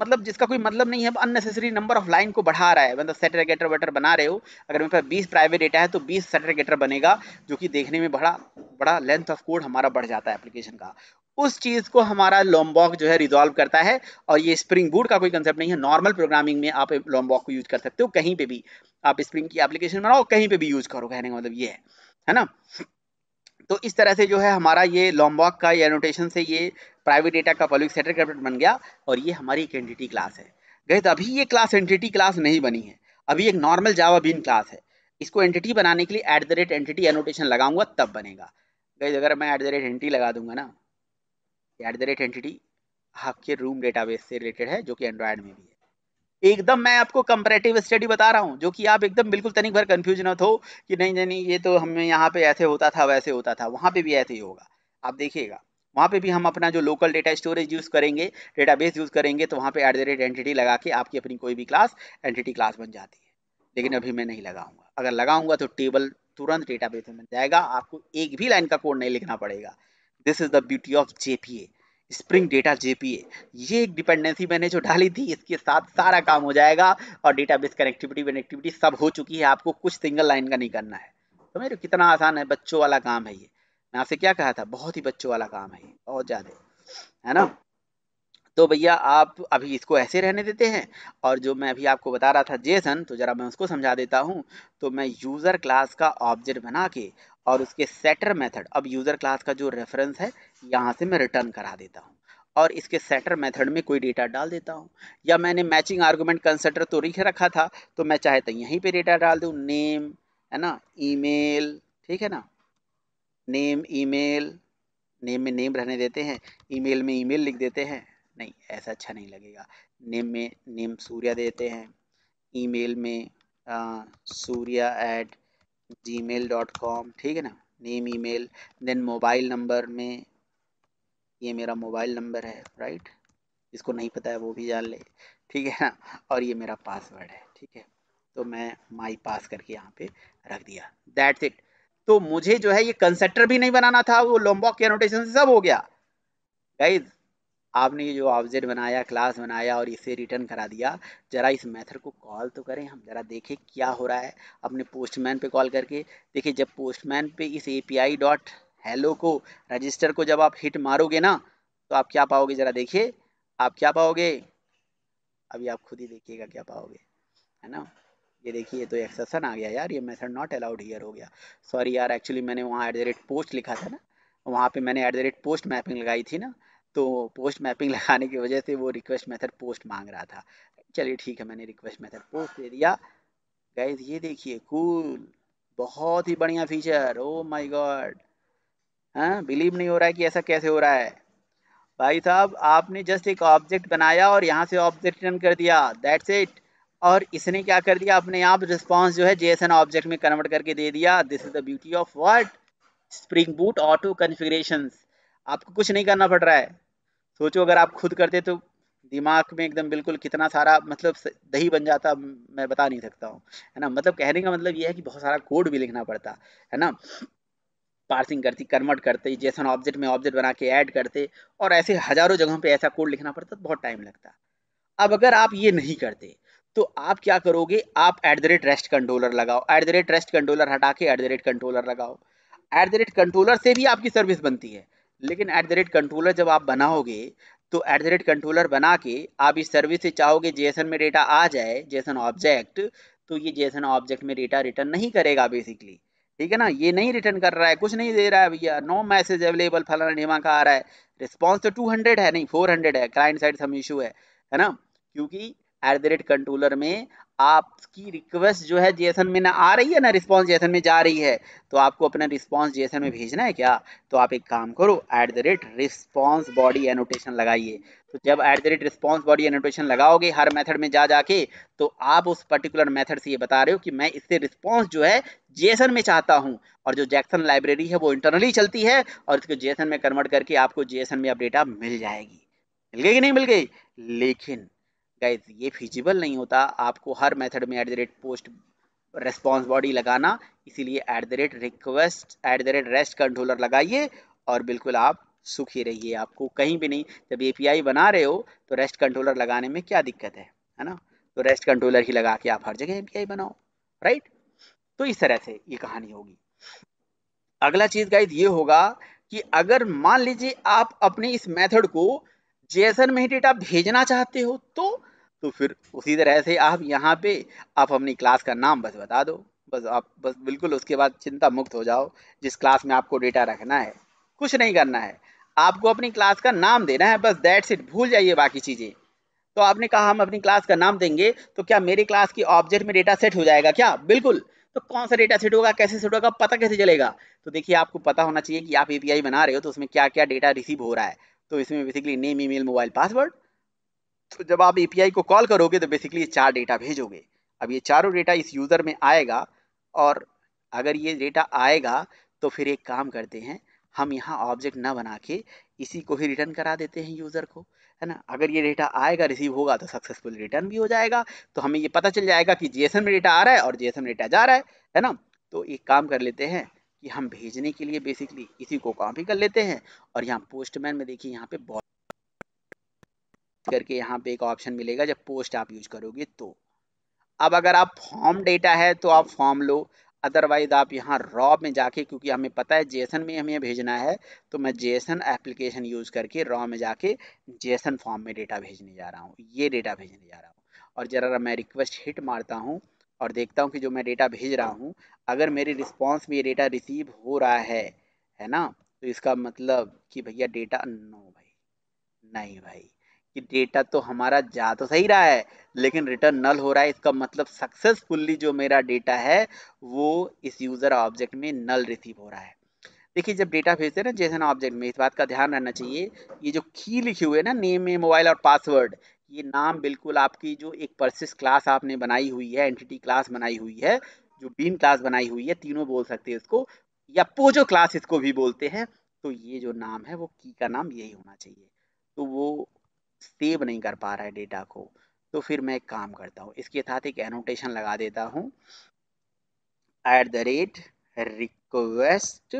मतलब जिसका कोई मतलब नहीं है अननेसेसरी नंबर ऑफ लाइन को बढ़ा रहा है मतलब सेटरगेटर वेटर बना रहे हो अगर मेरे पास बीस प्राइवेट डेटा है तो बीस सेटरगेटर बनेगा जो कि देखने में बड़ा बड़ा लेंथ ऑफ कोड हमारा बढ़ जाता है एप्लीकेशन का उस चीज़ को हमारा लॉम्बॉक जो है रिजॉल्व करता है और ये स्प्रिंग बूट का कोई कंसेप्ट नहीं है नॉर्मल प्रोग्रामिंग में आप लॉम्बॉक को यूज कर सकते हो कहीं पर भी आप स्प्रिंग की एप्लीकेशन बनाओ कहीं पर भी यूज करो कहने का मतलब ये है है ना तो इस तरह से जो है हमारा ये लॉम्बॉक का ये एनोटेशन से ये प्राइवेट डेटा का पब्लिक सेक्टर कैपिटल बन गया और ये हमारी एक एंटिटी क्लास है गए तो अभी ये क्लास एंटिटी क्लास नहीं बनी है अभी एक नॉर्मल जावा बीन क्लास है इसको एंटिटी बनाने के लिए at the rate entity annotation लगाऊंगा तब बनेगा गए तो अगर मैं एट द रेट एंटिटी लगा दूंगा ना एट द रेट एंटिटी आपके रूम डेटाबेस से रिलेटेड है जो कि एंड्रॉयड में भी है एकदम मैं आपको कंपेरेटिव स्टडी बता रहा हूँ जो कि आप एकदम बिल्कुल तनिक भर कन्फ्यूज न हो कि नहीं नहीं ये तो हमें यहाँ पे ऐसे होता था वैसे होता था वहाँ पे भी ऐसे ही होगा आप देखिएगा वहाँ पे भी हम अपना जो लोकल डेटा स्टोरेज यूज़ करेंगे डेटाबेस यूज़ करेंगे तो वहाँ पे एट द रेट एंटिटी लगा के आपकी अपनी कोई भी क्लास एंटिटी क्लास बन जाती है लेकिन अभी मैं नहीं लगाऊंगा अगर लगाऊंगा तो टेबल तुरंत डेटा बेस में बन जाएगा आपको एक भी लाइन का कोड नहीं लिखना पड़ेगा this is the beauty of J spring data JPA ये एक डिपेंडेंसी मैंने जो डाली थी इसके साथ सारा काम हो जाएगा और बेस कनेक्टिविटी कनेक्टिविटी सब हो चुकी है आपको कुछ सिंगल लाइन का नहीं करना है तो मेरे कितना आसान है बच्चों वाला काम है ये मैं आपसे क्या कहा था बहुत ही बच्चों वाला काम है बहुत ज़्यादा है ना तो भैया आप अभी इसको ऐसे रहने देते हैं और जो मैं अभी आपको बता रहा था जेसन तो ज़रा मैं उसको समझा देता हूँ तो मैं यूज़र क्लास का ऑब्जेक्ट बना के और उसके सेटर मेथड अब यूज़र क्लास का जो रेफरेंस है यहाँ से मैं रिटर्न करा देता हूँ और इसके सेटर मेथड में कोई डेटा डाल देता हूँ या मैंने मैचिंग आर्गूमेंट कंसेटर तो लिख रखा था तो मैं चाहे तो यहीं पर डेटा डाल दूँ नेम है ना ईमेल ठीक है ना नेम ईमेल नेम में नेम रहने देते हैं ईमेल में ईमेल लिख देते हैं नहीं ऐसा अच्छा नहीं लगेगा नेम में नेम सूर्या देते हैं ईमेल में Surya at gmail dot com ठीक है ना name email then mobile number में ये मेरा मोबाइल नंबर है राइट इसको नहीं पता है वो भी जान ले ठीक है ना और ये मेरा पासवर्ड है ठीक है तो मैं माई पास करके यहाँ पे रख दिया दैट्स इट तो मुझे जो है ये कंसेप्टर भी नहीं बनाना था वो लोम्बॉक के एनोटेशन से सब हो गया गाइज आपने ये जो ऑब्जेक्ट बनाया क्लास बनाया और इसे रिटर्न करा दिया जरा इस मेथड को कॉल तो करें हम जरा देखें क्या हो रहा है अपने पोस्टमैन पे कॉल करके देखिए जब पोस्टमैन पे इस ए डॉट हेलो को रजिस्टर को जब आप हिट मारोगे ना तो आप क्या पाओगे जरा देखिए आप क्या पाओगे अभी आप खुद ही देखिएगा क्या पाओगे है ना ये देखिए तो एक्सेसन आ गया यार ये मैथड नॉट अलाउड हीयर हो गया सॉरी यार एक्चुअली मैंने वहाँ एट द रेट पोस्ट लिखा था ना वहाँ पे मैंने at the rate post mapping लगाई थी ना तो पोस्ट मैपिंग लगाने की वजह से वो रिक्वेस्ट मेथड पोस्ट मांग रहा था चलिए ठीक है मैंने रिक्वेस्ट मेथड पोस्ट दे दिया गाइज ये देखिए कूल बहुत ही बढ़िया फीचर ओ माय गॉड हाँ बिलीव नहीं हो रहा है कि ऐसा कैसे हो रहा है भाई साहब आपने जस्ट एक ऑब्जेक्ट बनाया और यहाँ से ऑब्जेक्ट रन कर दिया दैट्स इट और इसने क्या कर दिया अपने आप रिस्पॉन्स जो है जेएसएन ऑब्जेक्ट में कन्वर्ट करके दे दिया this is the beauty of word spring boot auto configuration आपको कुछ नहीं करना पड़ रहा है सोचो अगर आप खुद करते तो दिमाग में एकदम बिल्कुल कितना सारा मतलब दही बन जाता मैं बता नहीं सकता हूँ है ना मतलब कहने का मतलब ये है कि बहुत सारा कोड भी लिखना पड़ता है ना पार्सिंग करती कन्वर्ट करते जैसा ऑब्जेक्ट में ऑब्जेक्ट बना के ऐड करते और ऐसे हजारों जगहों पे ऐसा कोड लिखना पड़ता तो बहुत टाइम लगता अब अगर आप ये नहीं करते तो आप क्या करोगे आप at the rate rest controller लगाओ at the rate rest controller हटा के एट द रेट कंट्रोलर लगाओ एट द रेट कंट्रोलर से भी आपकी सर्विस बनती है लेकिन एट द रेट कंट्रोलर जब आप बनाओगे तो एट द रेट कंट्रोलर बना के आप इस सर्विस से चाहोगे जेसन में डेटा आ जाए जेसन ऑब्जेक्ट तो ये जेसन ऑब्जेक्ट में डेटा रिटर्न नहीं करेगा बेसिकली ठीक है ना ये नहीं रिटर्न कर रहा है कुछ नहीं दे रहा है भैया नो मैसेज अवेलेबल फलाना ढीमा का आ रहा है रिस्पॉन्स तो टू हंड्रेड है नहीं फोर हंड्रेड है क्लाइंट साइड सम इशू है है ना क्योंकि एट द रेट कंट्रोलर में आपकी रिक्वेस्ट जो है जेसन में ना आ रही है ना रिस्पांस जेसन में जा रही है तो आपको अपना रिस्पांस जेसन में भेजना है क्या तो आप एक काम करो at the rate response body annotation लगाइए तो जब at the rate response body annotation लगाओगे हर मेथड में जा जाके तो आप उस पर्टिकुलर मेथड से ये बता रहे हो कि मैं इससे रिस्पॉन्स जो है जेसन में चाहता हूँ और जो जैक्सन लाइब्रेरी है वो इंटरनली चलती है और इसको जेसन में कन्वर्ट करके आपको जेसन में अपडेटा डेटा मिल जाएगी मिल गई कि नहीं मिल गई लेकिन गाइज ये फिजिबल नहीं होता आपको हर मेथड में at the rate post response body लगाना इसीलिए at the rate request at the rate rest controller लगाइए और बिल्कुल आप सुखी रहिए आपको कहीं भी नहीं जब ए बना रहे हो तो रेस्ट कंट्रोलर लगाने में क्या दिक्कत है है ना तो रेस्ट कंट्रोलर ही लगा के आप हर जगह ए बनाओ राइट तो इस तरह से ये कहानी होगी अगला चीज गाइज ये होगा कि अगर मान लीजिए आप अपने इस मेथड को जेसन में डेटा भेजना चाहते हो तो तो फिर उसी तरह से आप यहाँ पे आप अपनी क्लास का नाम बस बता दो बस आप बस बिल्कुल उसके बाद चिंता मुक्त हो जाओ जिस क्लास में आपको डेटा रखना है कुछ नहीं करना है आपको अपनी क्लास का नाम देना है बस दैट्स इट भूल जाइए बाकी चीज़ें तो आपने कहा हम अपनी क्लास का नाम देंगे तो क्या मेरे क्लास की ऑब्जेक्ट में डेटा सेट हो जाएगा क्या बिल्कुल तो कौन सा डेटा सेट होगा कैसे सेट होगा पता कैसे चलेगा तो देखिए आपको पता होना चाहिए कि आप एपीआई बना रहे हो तो उसमें क्या क्या डेटा रिसीव हो रहा है तो इसमें basically name email mobile password तो जब आप एपीआई को कॉल करोगे तो बेसिकली ये चार डेटा भेजोगे अब ये चारों डेटा इस यूज़र में आएगा और अगर ये डेटा आएगा तो फिर एक काम करते हैं हम यहाँ ऑब्जेक्ट ना बना के इसी को ही रिटर्न करा देते हैं यूज़र को है ना अगर ये डेटा आएगा रिसीव होगा तो सक्सेसफुल रिटर्न भी हो जाएगा तो हमें ये पता चल जाएगा कि जेसन में डेटा आ रहा है और जेसन में डेटा जा रहा है है ना तो एक काम कर लेते हैं कि हम भेजने के लिए बेसिकली इसी को कॉपी कर लेते हैं और यहाँ पोस्टमैन में देखिए यहाँ पे बॉल करके यहाँ पे एक ऑप्शन मिलेगा जब पोस्ट आप यूज करोगे तो अब अगर आप फॉर्म डेटा है तो आप फॉर्म लो अदरवाइज आप यहाँ रॉ में जाके क्योंकि हमें पता है जेसन में हमें भेजना है तो मैं जेसन एप्लीकेशन यूज करके रॉ में जाके जेसन फॉर्म में डेटा भेजने जा रहा हूँ ये डेटा भेजने जा रहा हूँ और जरा मैं रिक्वेस्ट हिट मारता हूँ और देखता हूँ कि जो मैं डेटा भेज रहा हूँ अगर मेरे रिस्पॉन्स में ये डेटा रिसीव हो रहा है है ना तो इसका मतलब कि भैया डेटा नो भाई नहीं भाई कि डेटा तो हमारा जा तो सही रहा है लेकिन रिटर्न नल हो रहा है इसका मतलब सक्सेसफुल्ली जो मेरा डेटा है वो इस यूज़र ऑब्जेक्ट में नल रिसीव हो रहा है देखिए जब डेटा भेजते हैं ना जैसे ना ऑब्जेक्ट में इस बात का ध्यान रखना चाहिए ये जो की लिखे हुए ना नेम में मोबाइल और पासवर्ड ये नाम बिल्कुल आपकी जो एक परसिस क्लास आपने बनाई हुई है एंटिटी क्लास बनाई हुई है जो बीन क्लास बनाई हुई है तीनों बोल सकते हैं इसको या पोजो क्लास इसको भी बोलते हैं तो ये जो नाम है वो की का नाम यही होना चाहिए तो वो सेव नहीं कर पा रहा है डेटा को तो फिर मैं काम करता हूँ इसके साथ एक एनोटेशन लगा देता हूँ at the rate request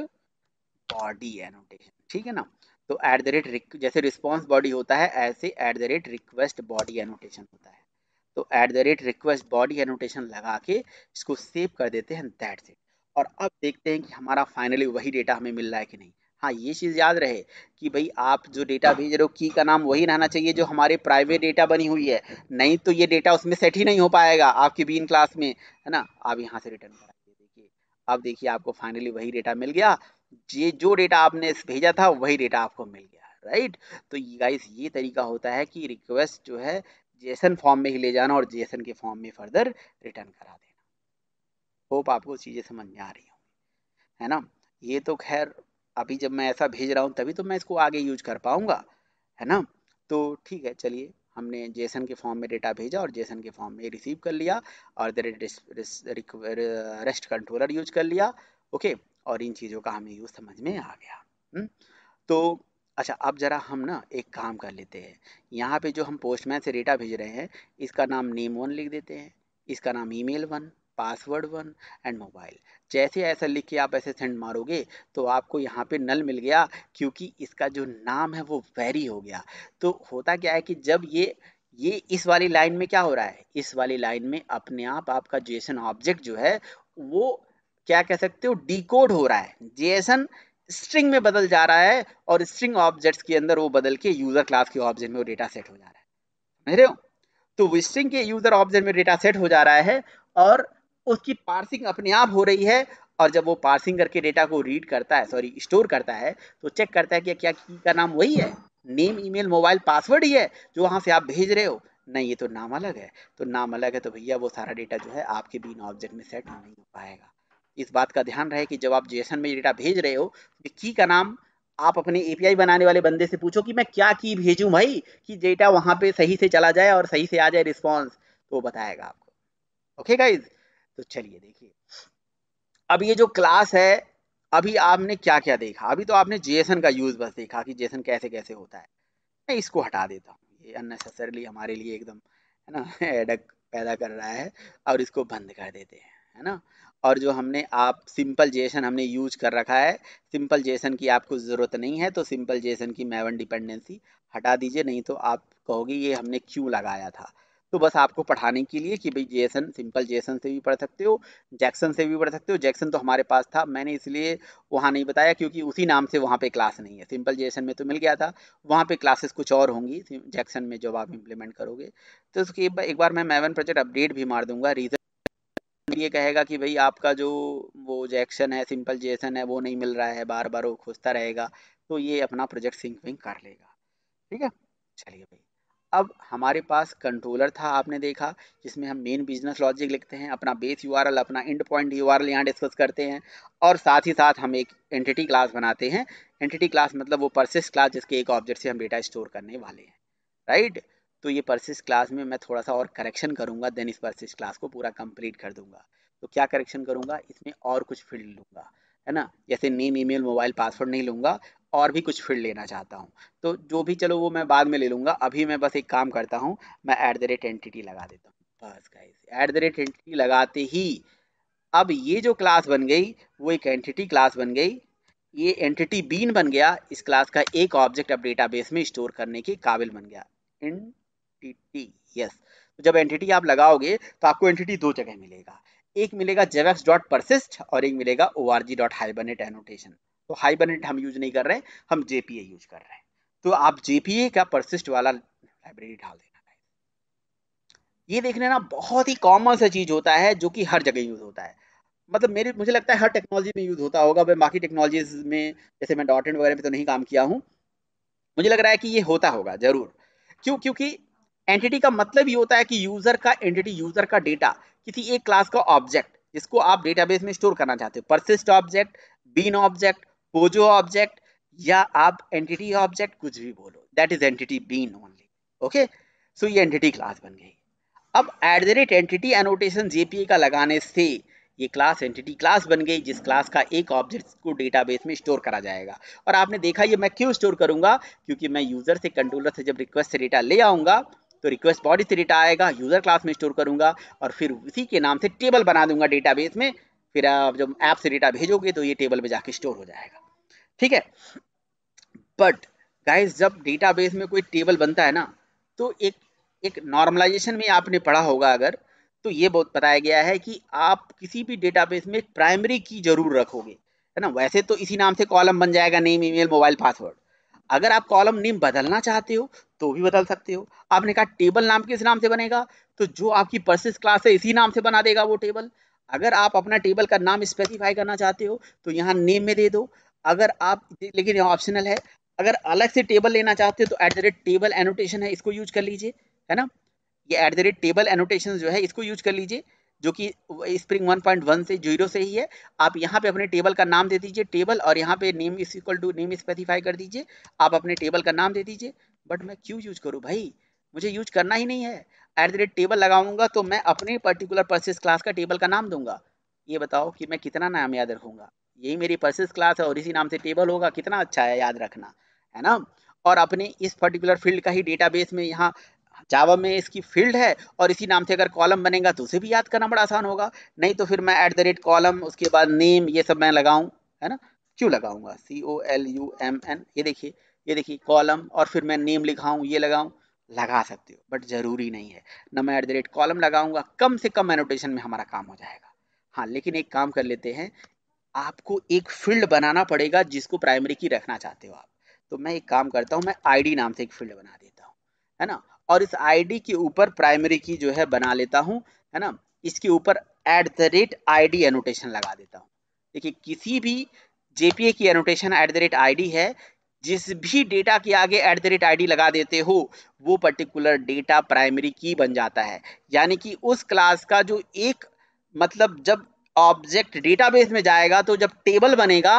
body annotation ठीक है ना तो एट द रेट जैसे रिस्पॉन्स बॉडी होता है ऐसे at the rate request body annotation होता है तो at the rate request body annotation लगा के इसको सेव कर देते हैं दैट्स इट और अब देखते हैं कि हमारा फाइनली वही डेटा हमें मिल रहा है कि नहीं हाँ ये चीज़ याद रहे कि भाई आप जो डेटा भेज रहे हो की का नाम वही रहना चाहिए जो हमारे प्राइवेट डेटा बनी हुई है नहीं तो ये डेटा उसमें सेट ही नहीं हो पाएगा आपकी बीन क्लास में है ना आप यहाँ से रिटर्न कराइए देखिए अब देखिए आपको फाइनली वही डेटा मिल गया ये जो डेटा आपने भेजा था वही डेटा आपको मिल गया राइट तो गाइस ये तरीका होता है कि रिक्वेस्ट जो है जेसन फॉर्म में ही ले जाना और जेसन के फॉर्म में फर्दर रिटर्न करा देना होप आपको चीज़ें समझ में आ रही होंगी है ना ये तो खैर अभी जब मैं ऐसा भेज रहा हूँ तभी तो मैं इसको आगे यूज कर पाऊँगा है ना तो ठीक है चलिए हमने जेसन के फॉर्म में डेटा भेजा और जेसन के फॉर्म में रिसीव कर लिया और रेस्ट कंट्रोलर यूज कर लिया ओके और इन चीज़ों का हमें यूज समझ में आ गया हम्म, तो अच्छा अब ज़रा हम ना एक काम कर लेते हैं यहाँ पे जो हम पोस्टमैन से डेटा भेज रहे हैं इसका नाम नेम वन लिख देते हैं इसका नाम email one password one and mobile जैसे ऐसा लिख के आप ऐसे सेंड मारोगे तो आपको यहाँ पे नल मिल गया क्योंकि इसका जो नाम है वो वेरी हो गया तो होता क्या है कि जब ये ये इस वाली लाइन में क्या हो रहा है इस वाली लाइन में अपने आप आपका जेसन ऑब्जेक्ट जो है वो क्या कह सकते हो डिकोड हो रहा है जेएसएन स्ट्रिंग में बदल जा रहा है और स्ट्रिंग ऑब्जेक्ट्स के अंदर वो बदल के यूजर क्लास के ऑब्जेक्ट में वो डेटा सेट हो जा रहा है समझ रहे हो तो वो स्ट्रिंग के यूजर ऑब्जेक्ट में डेटा सेट हो जा रहा है और उसकी पार्सिंग अपने आप हो रही है और जब वो पार्सिंग करके डेटा को रीड करता है सॉरी स्टोर करता है तो चेक करता है कि क्या की का नाम वही है नेम ईमेल मोबाइल पासवर्ड ही है जो वहाँ से आप भेज रहे हो नहीं ये तो नाम अलग है तो नाम अलग है तो भैया वो सारा डेटा जो है आपके बीन ऑब्जेक्ट में सेट नहीं हो पाएगा इस बात का ध्यान रहे कि जब आप जेसन में डेटा भेज रहे हो तो की का नाम आप अपने एपीआई बनाने वाले बंदे से पूछो कि मैं क्या की भेजूं भाई कि डेटा वहां पे सही से चला जाए और सही से आ जाए रिस्पॉन्स तो वो बताएगा आपको ओके गाइज तो चलिए देखिए अब ये जो क्लास है अभी आपने क्या क्या देखा अभी तो आपने जेसन का यूज बस देखा कि जेसन कैसे कैसे होता है मैं इसको हटा देता हूँ ये अननेसेसरली हमारे लिए एकदम है ना एडक <laughs> पैदा कर रहा है और इसको बंद कर देते हैं है ना और जो हमने आप सिंपल जेसन हमने यूज कर रखा है सिंपल जेसन की आपको ज़रूरत नहीं है तो सिंपल जेसन की मैवन डिपेंडेंसी हटा दीजिए नहीं तो आप कहोगे ये हमने क्यों लगाया था तो बस आपको पढ़ाने के लिए कि भाई जेसन सिंपल जेसन से भी पढ़ सकते हो जैक्सन से भी पढ़ सकते हो जैक्सन तो हमारे पास था मैंने इसलिए वहाँ नहीं बताया क्योंकि उसी नाम से वहाँ पे क्लास नहीं है सिंपल जेसन में तो मिल गया था वहाँ पे क्लासेस कुछ और होंगी जैक्सन में जब आप इम्प्लीमेंट करोगे तो उसके एक बार मैं मैवन प्रोजेक्ट अपडेट भी मार दूंगा रीज़न ये कहेगा कि भाई आपका जो वो जैक्शन है सिंपल जेसन है वो नहीं मिल रहा है बार बार वो खोजता रहेगा तो ये अपना प्रोजेक्ट विंक कर लेगा ठीक है चलिए भाई अब हमारे पास कंट्रोलर था आपने देखा जिसमें हम मेन बिजनेस लॉजिक लिखते हैं अपना बेस यू अपना end point U R discuss करते हैं और साथ ही साथ हम एक एंटिटी क्लास बनाते हैं एंटिटी क्लास मतलब वो परसिस्ट क्लास जिसके एक ऑब्जेक्ट से हम डेटा स्टोर करने वाले हैं राइट right? तो ये परसिस क्लास में मैं थोड़ा सा और करेक्शन करूँगा देन इस परसिस क्लास को पूरा कंप्लीट कर दूंगा तो क्या करेक्शन करूँगा इसमें और कुछ फील्ड लूँगा है ना जैसे नेम ईमेल मोबाइल पासवर्ड नहीं लूँगा और भी कुछ फील्ड लेना चाहता हूँ तो जो भी चलो वो मैं बाद में ले लूँगा अभी मैं बस एक काम करता हूँ मैं ऐट द रेट एंटिटी लगा देता हूँ बस guys at the rate entity लगाते ही अब ये जो क्लास बन गई वो एक एंटिटी क्लास बन गई ये एंटिटी बीन बन गया इस क्लास का एक ऑब्जेक्ट अब डेटाबेस में स्टोर करने के काबिल बन गया इन एंटिटी यस तो जब एंटिटी आप लगाओगे तो आपको एंटिटी दो जगह मिलेगा एक मिलेगा जेवेक्स डॉट परसिस्ट और एक मिलेगा O R G dot Hibernate annotation तो हाइबरनेट हम यूज नहीं कर रहे हम जेपीए यूज कर रहे हैं तो आप जेपीए का परसिस्ट वाला लाइब्रेरी डाल देना ये देख लेना बहुत ही कॉमन सा चीज होता है जो कि हर जगह यूज होता है मतलब मेरे मुझे लगता है हर टेक्नोलॉजी में यूज होता होगा मैं बाकी टेक्नोलॉजीज में जैसे मैं डॉट एंड वगैरह में तो नहीं काम किया हूँ मुझे लग रहा है कि ये होता होगा जरूर क्यों क्योंकि एंटिटी का मतलब ये होता है कि यूजर का एंटिटी यूजर का डेटा किसी एक क्लास का ऑब्जेक्ट जिसको आप डेटाबेस में स्टोर करना चाहते हो persist object bean object POJO object या आप एंटिटी ऑब्जेक्ट कुछ भी बोलो that is entity bean only okay so ये एंटिटी क्लास बन गई अब at the rate entity annotation JPA का लगाने से ये क्लास एंटिटी क्लास बन गई जिस क्लास का एक ऑब्जेक्ट को डेटाबेस में स्टोर करा जाएगा और आपने देखा ये मैं क्यों स्टोर करूंगा क्योंकि मैं यूजर से कंट्रोलर से जब रिक्वेस्ट से डेटा ले आऊंगा तो रिक्वेस्ट बॉडी से डेटा आएगा यूज़र क्लास में स्टोर करूँगा और फिर उसी के नाम से टेबल बना दूंगा डेटाबेस में फिर आप जब ऐप से डेटा भेजोगे तो ये टेबल में जाके स्टोर हो जाएगा ठीक है बट गाइज जब डेटाबेस में कोई टेबल बनता है ना तो एक एक नॉर्मलाइजेशन में आपने पढ़ा होगा अगर तो ये बहुत बताया गया है कि आप किसी भी डेटाबेस में प्राइमरी की जरूर रखोगे है ना वैसे तो इसी नाम से कॉलम बन जाएगा नेम ईमेल मोबाइल पासवर्ड अगर आप कॉलम नेम बदलना चाहते हो तो भी बदल सकते हो आपने कहा टेबल नाम किस नाम से बनेगा तो जो आपकी परसिस क्लास है इसी नाम से बना देगा वो टेबल अगर आप अपना टेबल का नाम स्पेसिफाई करना चाहते हो तो यहाँ नेम में दे दो अगर आप लेकिन यहाँ ऑप्शनल है अगर अलग से टेबल लेना चाहते हो तो at the rate table annotation है इसको यूज कर लीजिए है ना ये at the rate table annotation जो है इसको यूज कर लीजिए जो कि स्प्रिंग 1.1 से जीरो से ही है आप यहाँ पे अपने टेबल का नाम दे दीजिए टेबल और यहाँ पे name is equal to name specify कर दीजिए आप अपने टेबल का नाम दे दीजिए बट मैं क्यों यूज करूँ भाई मुझे यूज करना ही नहीं है एट द रेट टेबल लगाऊंगा तो मैं अपने पर्टिकुलर परसेस क्लास का टेबल का नाम दूंगा ये बताओ कि मैं कितना नाम याद रखूंगा यही मेरी परसेस क्लास है और इसी नाम से टेबल होगा कितना अच्छा है याद रखना है ना और अपने इस पर्टिकुलर फील्ड का ही डेटाबेस में यहाँ जावा में इसकी फील्ड है और इसी नाम से अगर कॉलम बनेगा तो उसे भी याद करना बड़ा आसान होगा नहीं तो फिर मैं एट द रेट कॉलम उसके बाद नेम ये सब मैं लगाऊँ है ना क्यों लगाऊंगा C O L U M N ये देखिए ये देखिए कॉलम और फिर मैं नेम लिखाऊँ ये लगाऊँ लगा सकते हो बट ज़रूरी नहीं है ना मैं एट द रेट कॉलम लगाऊंगा कम से कम एनोटेशन में हमारा काम हो जाएगा हाँ लेकिन एक काम कर लेते हैं आपको एक फील्ड बनाना पड़ेगा जिसको प्राइमरी की रखना चाहते हो आप तो मैं एक काम करता हूँ मैं आईडी नाम से एक फील्ड बना देता हूँ है ना और इस आईडी के ऊपर प्राइमरी की जो है बना लेता हूँ है ना इसके ऊपर at the rate I annotation लगा देता हूँ देखिए किसी भी जेपीए की annotation at the rate I है जिस भी डेटा के आगे एट द रेट आई लगा देते हो वो पर्टिकुलर डेटा प्राइमरी की बन जाता है यानी कि उस क्लास का जो एक मतलब जब ऑब्जेक्ट डेटाबेस में जाएगा तो जब टेबल बनेगा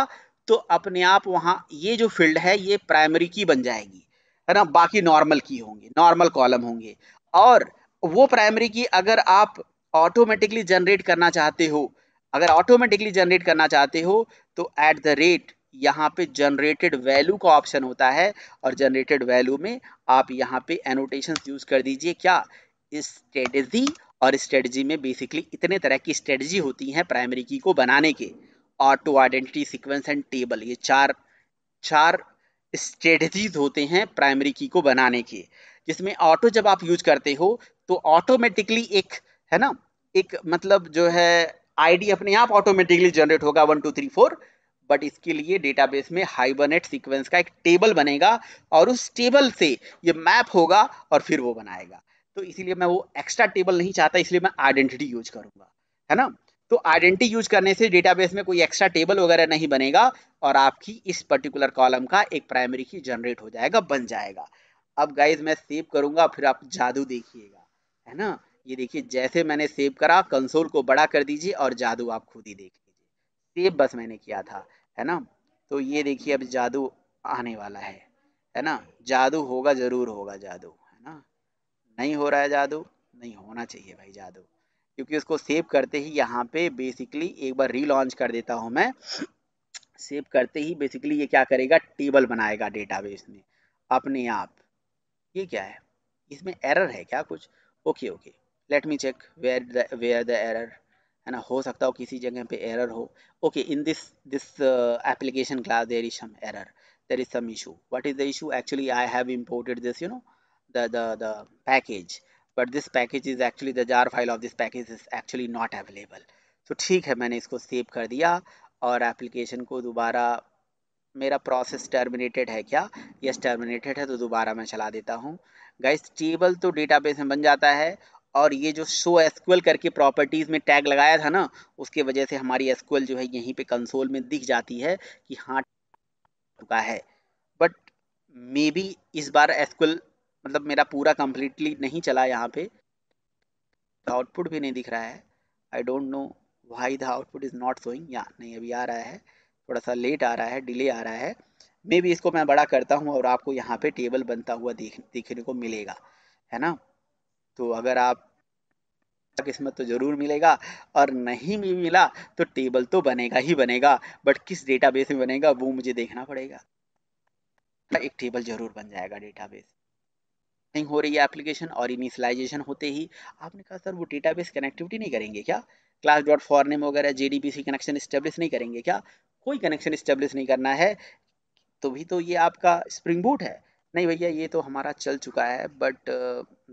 तो अपने आप वहाँ ये जो फील्ड है ये प्राइमरी की बन जाएगी है ना बाकी नॉर्मल की होंगी नॉर्मल कॉलम होंगे और वो प्राइमरी की अगर आप ऑटोमेटिकली जनरेट करना चाहते हो अगर ऑटोमेटिकली जनरेट करना चाहते हो तो एट द रेट यहाँ पे जनरेटेड वैल्यू का ऑप्शन होता है और जनरेटेड वैल्यू में आप यहाँ पे एनोटेशन यूज कर दीजिए क्या स्ट्रेटजी और स्ट्रेटजी में बेसिकली इतने तरह की स्ट्रेटजी होती हैं प्राइमरी की को बनाने के auto identity sequence and table ये चार चार स्ट्रेटजीज होते हैं प्राइमरी की को बनाने के जिसमें ऑटो जब आप यूज करते हो तो ऑटोमेटिकली एक है ना एक मतलब जो है आईडी अपने आप ऑटोमेटिकली जनरेट होगा one two three four but इसके लिए डेटाबेस में हाइबरनेट सीक्वेंस का एक टेबल बनेगा और उस टेबल से ये मैप होगा और फिर वो बनाएगा तो इसीलिए मैं वो एक्स्ट्रा टेबल नहीं चाहता इसलिए मैं आइडेंटिटी यूज करूंगा है ना तो आइडेंटिटी यूज करने से डेटाबेस में कोई एक्स्ट्रा टेबल वगैरह नहीं बनेगा और आपकी इस पर्टिकुलर कॉलम का एक प्राइमरी की जनरेट हो जाएगा बन जाएगा अब गाइज मैं सेव करूंगा फिर आप जादू देखिएगा है ना ये देखिए जैसे मैंने सेव करा कंसोल को बड़ा कर दीजिए और जादू आप खुद ही देख लीजिए सेव बस मैंने किया था है ना तो ये देखिए अब जादू आने वाला है है ना जादू होगा जरूर होगा जादू है ना नहीं हो रहा है जादू नहीं होना चाहिए भाई जादू क्योंकि उसको सेव करते ही यहाँ पे बेसिकली एक बार रीलॉन्च कर देता हूँ मैं सेव करते ही बेसिकली ये क्या करेगा टेबल बनाएगा डेटाबेस में अपने आप ये क्या है इसमें एरर है क्या कुछ okay okay let me check where the where the error है ना हो सकता हो किसी जगह पे एरर हो okay in this this application class there is some error there is some issue what is the issue actually I have imported this you know the the the package but this package is actually the jar file of this package is actually not available तो ठीक है मैंने इसको save कर दिया और application को दोबारा मेरा प्रोसेस टर्मिनेटेड है क्या यस टर्मिनेटेड है तो दोबारा मैं चला देता हूँ गाइस टेबल तो डेटाबेस में बन जाता है और ये जो शो एसक्ल करके प्रॉपर्टीज़ में टैग लगाया था ना उसके वजह से हमारी एसक्ल जो है यहीं पे कंसोल में दिख जाती है कि हाँ चुका है बट मे बी इस बार एसक्ल मतलब मेरा पूरा कम्प्लीटली नहीं चला यहाँ पे आउटपुट भी नहीं दिख रहा है I don't know why the output is not showing या नहीं अभी आ रहा है थोड़ा सा लेट आ रहा है डिले आ रहा है मे भी इसको मैं बड़ा करता हूँ और आपको यहाँ पे टेबल बनता हुआ देख देखने को मिलेगा है ना तो अगर आप किस्मत तो ज़रूर मिलेगा और नहीं भी मिला तो टेबल तो बनेगा ही बनेगा बट किस डेटाबेस में बनेगा वो मुझे देखना पड़ेगा एक टेबल ज़रूर बन जाएगा डेटाबेस हो रही है एप्लीकेशन और इनिशलाइजेशन होते ही आपने कहा सर वो डेटाबेस कनेक्टिविटी नहीं करेंगे क्या क्लास डॉट फॉर नेम वगैरह जेडीबीसी कनेक्शन इस्टेब्लिश नहीं करेंगे क्या कोई कनेक्शन इस्टेब्लिश नहीं करना है तो भी तो ये आपका स्प्रिंग बूट है नहीं भैया ये तो हमारा चल चुका है बट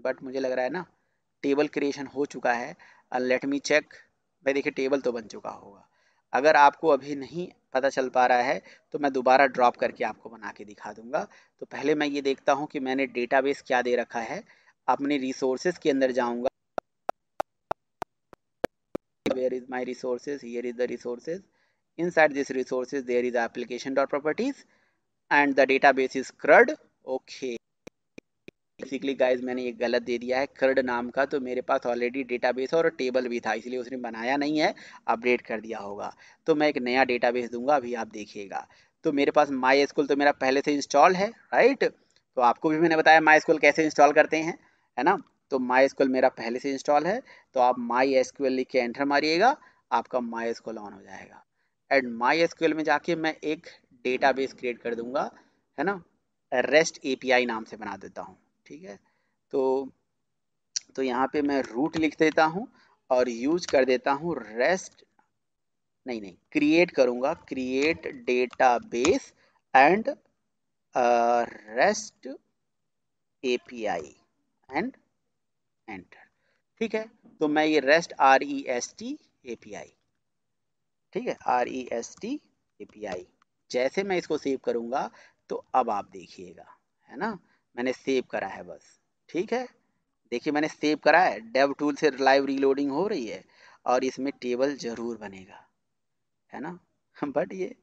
बट मुझे लग रहा है ना टेबल क्रिएशन हो चुका है लेट मी चेक भाई देखिए टेबल तो बन चुका होगा अगर आपको अभी नहीं पता चल पा रहा है तो मैं दोबारा ड्रॉप करके आपको बना के दिखा दूंगा तो पहले मैं ये देखता हूँ कि मैंने डेटाबेस क्या दे रखा है अपने रिसोर्सेज के अंदर जाऊँगा where is my resources here is the resources inside this resources there is application dot properties and the database is crud okay basically guys मैंने ये गलत दे दिया है कर्ड नाम का तो मेरे पास ऑलरेडी डेटाबेस और टेबल भी था इसलिए उसने बनाया नहीं है अपडेट कर दिया होगा तो मैं एक नया डेटाबेस दूंगा अभी आप देखिएगा तो मेरे पास माई स्कूल तो मेरा पहले से इंस्टॉल है राइट तो आपको भी मैंने बताया माई स्कूल कैसे इंस्टॉल करते हैं है ना तो माई स्कूल मेरा पहले से इंस्टॉल है तो आप माई एस लिख के एंटर मारिएगा आपका माई स्कूल ऑन हो जाएगा एंड माई एस में जाके मैं एक डेटाबेस क्रिएट कर दूंगा है ना रेस्ट एपीआई नाम से बना देता हूँ ठीक है तो तो यहाँ पे मैं रूट लिख देता हूँ और यूज कर देता हूँ रेस्ट नहीं नहीं क्रिएट करूंगा create database and rest I and enter ठीक है तो मैं ये rest R E S T API ठीक है R E S T API जैसे मैं इसको सेव करूंगा तो अब आप देखिएगा है ना मैंने सेव करा है बस ठीक है देखिए मैंने सेव करा है डेव टूल से लाइव रीलोडिंग हो रही है और इसमें टेबल जरूर बनेगा है ना बट <laughs> ये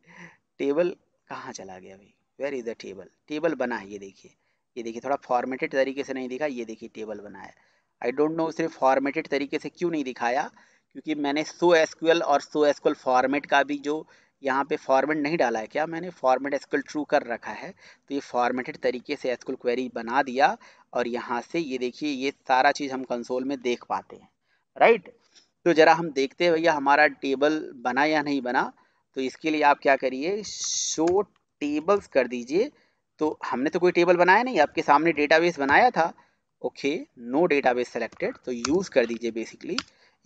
टेबल कहाँ चला गया अभी where is the table table बना है ये देखिए ये देखिए थोड़ा फॉर्मेटेड तरीके से नहीं दिखा ये देखिए टेबल बना है आई डोंट नो सिर्फ फॉर्मेटेड तरीके से क्यों नहीं दिखाया क्योंकि मैंने सो एसक्यूएल और सो एसक्यूएल फॉर्मेट का भी जो यहाँ पे फॉर्मेट नहीं डाला है क्या मैंने फॉर्मेट एसक्यूएल ट्रू कर रखा है तो ये फॉर्मेटेड तरीके से एसक्यूएल क्वेरी बना दिया और यहाँ से ये देखिए ये सारा चीज़ हम कंसोल में देख पाते हैं राइट तो ज़रा हम देखते हैं भैया हमारा टेबल बना या नहीं बना तो इसके लिए आप क्या करिए शो टेबल्स कर दीजिए तो हमने तो कोई टेबल बनाया नहीं आपके सामने डेटाबेस बनाया था ओके नो डेटाबेस सेलेक्टेड तो यूज़ कर दीजिए बेसिकली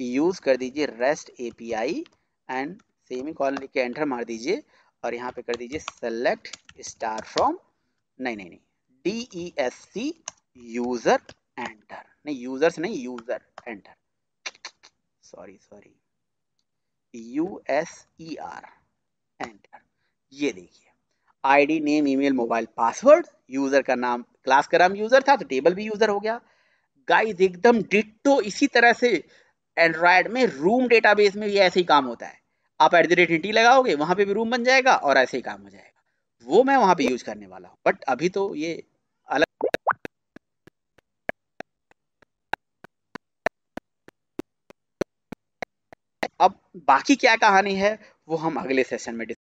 यूज़ कर दीजिए rest API and semicolon लिख के एंटर मार दीजिए और यहाँ पे कर दीजिए सेलेक्ट स्टार फ्रॉम नहीं नहीं नहीं D E S C user enter नहीं यूजर्स नहीं user enter sorry sorry U S E R enter ये देखिए ID name email mobile password user का नाम क्लास का नाम यूजर था तो टेबल भी यूजर हो गया गाइस एकदम डिटो इसी तरह से एंड्रॉयड में रूम डेटाबेस में भी ऐसे ही काम होता है आप एट द रेट इंटी लगाओगे वहाँ पे भी रूम बन जाएगा और ऐसे ही काम हो जाएगा वो मैं वहाँ पे यूज करने वाला हूँ बट अभी तो ये अलग अब बाकी क्या कहानी है वो हम अगले सेशन में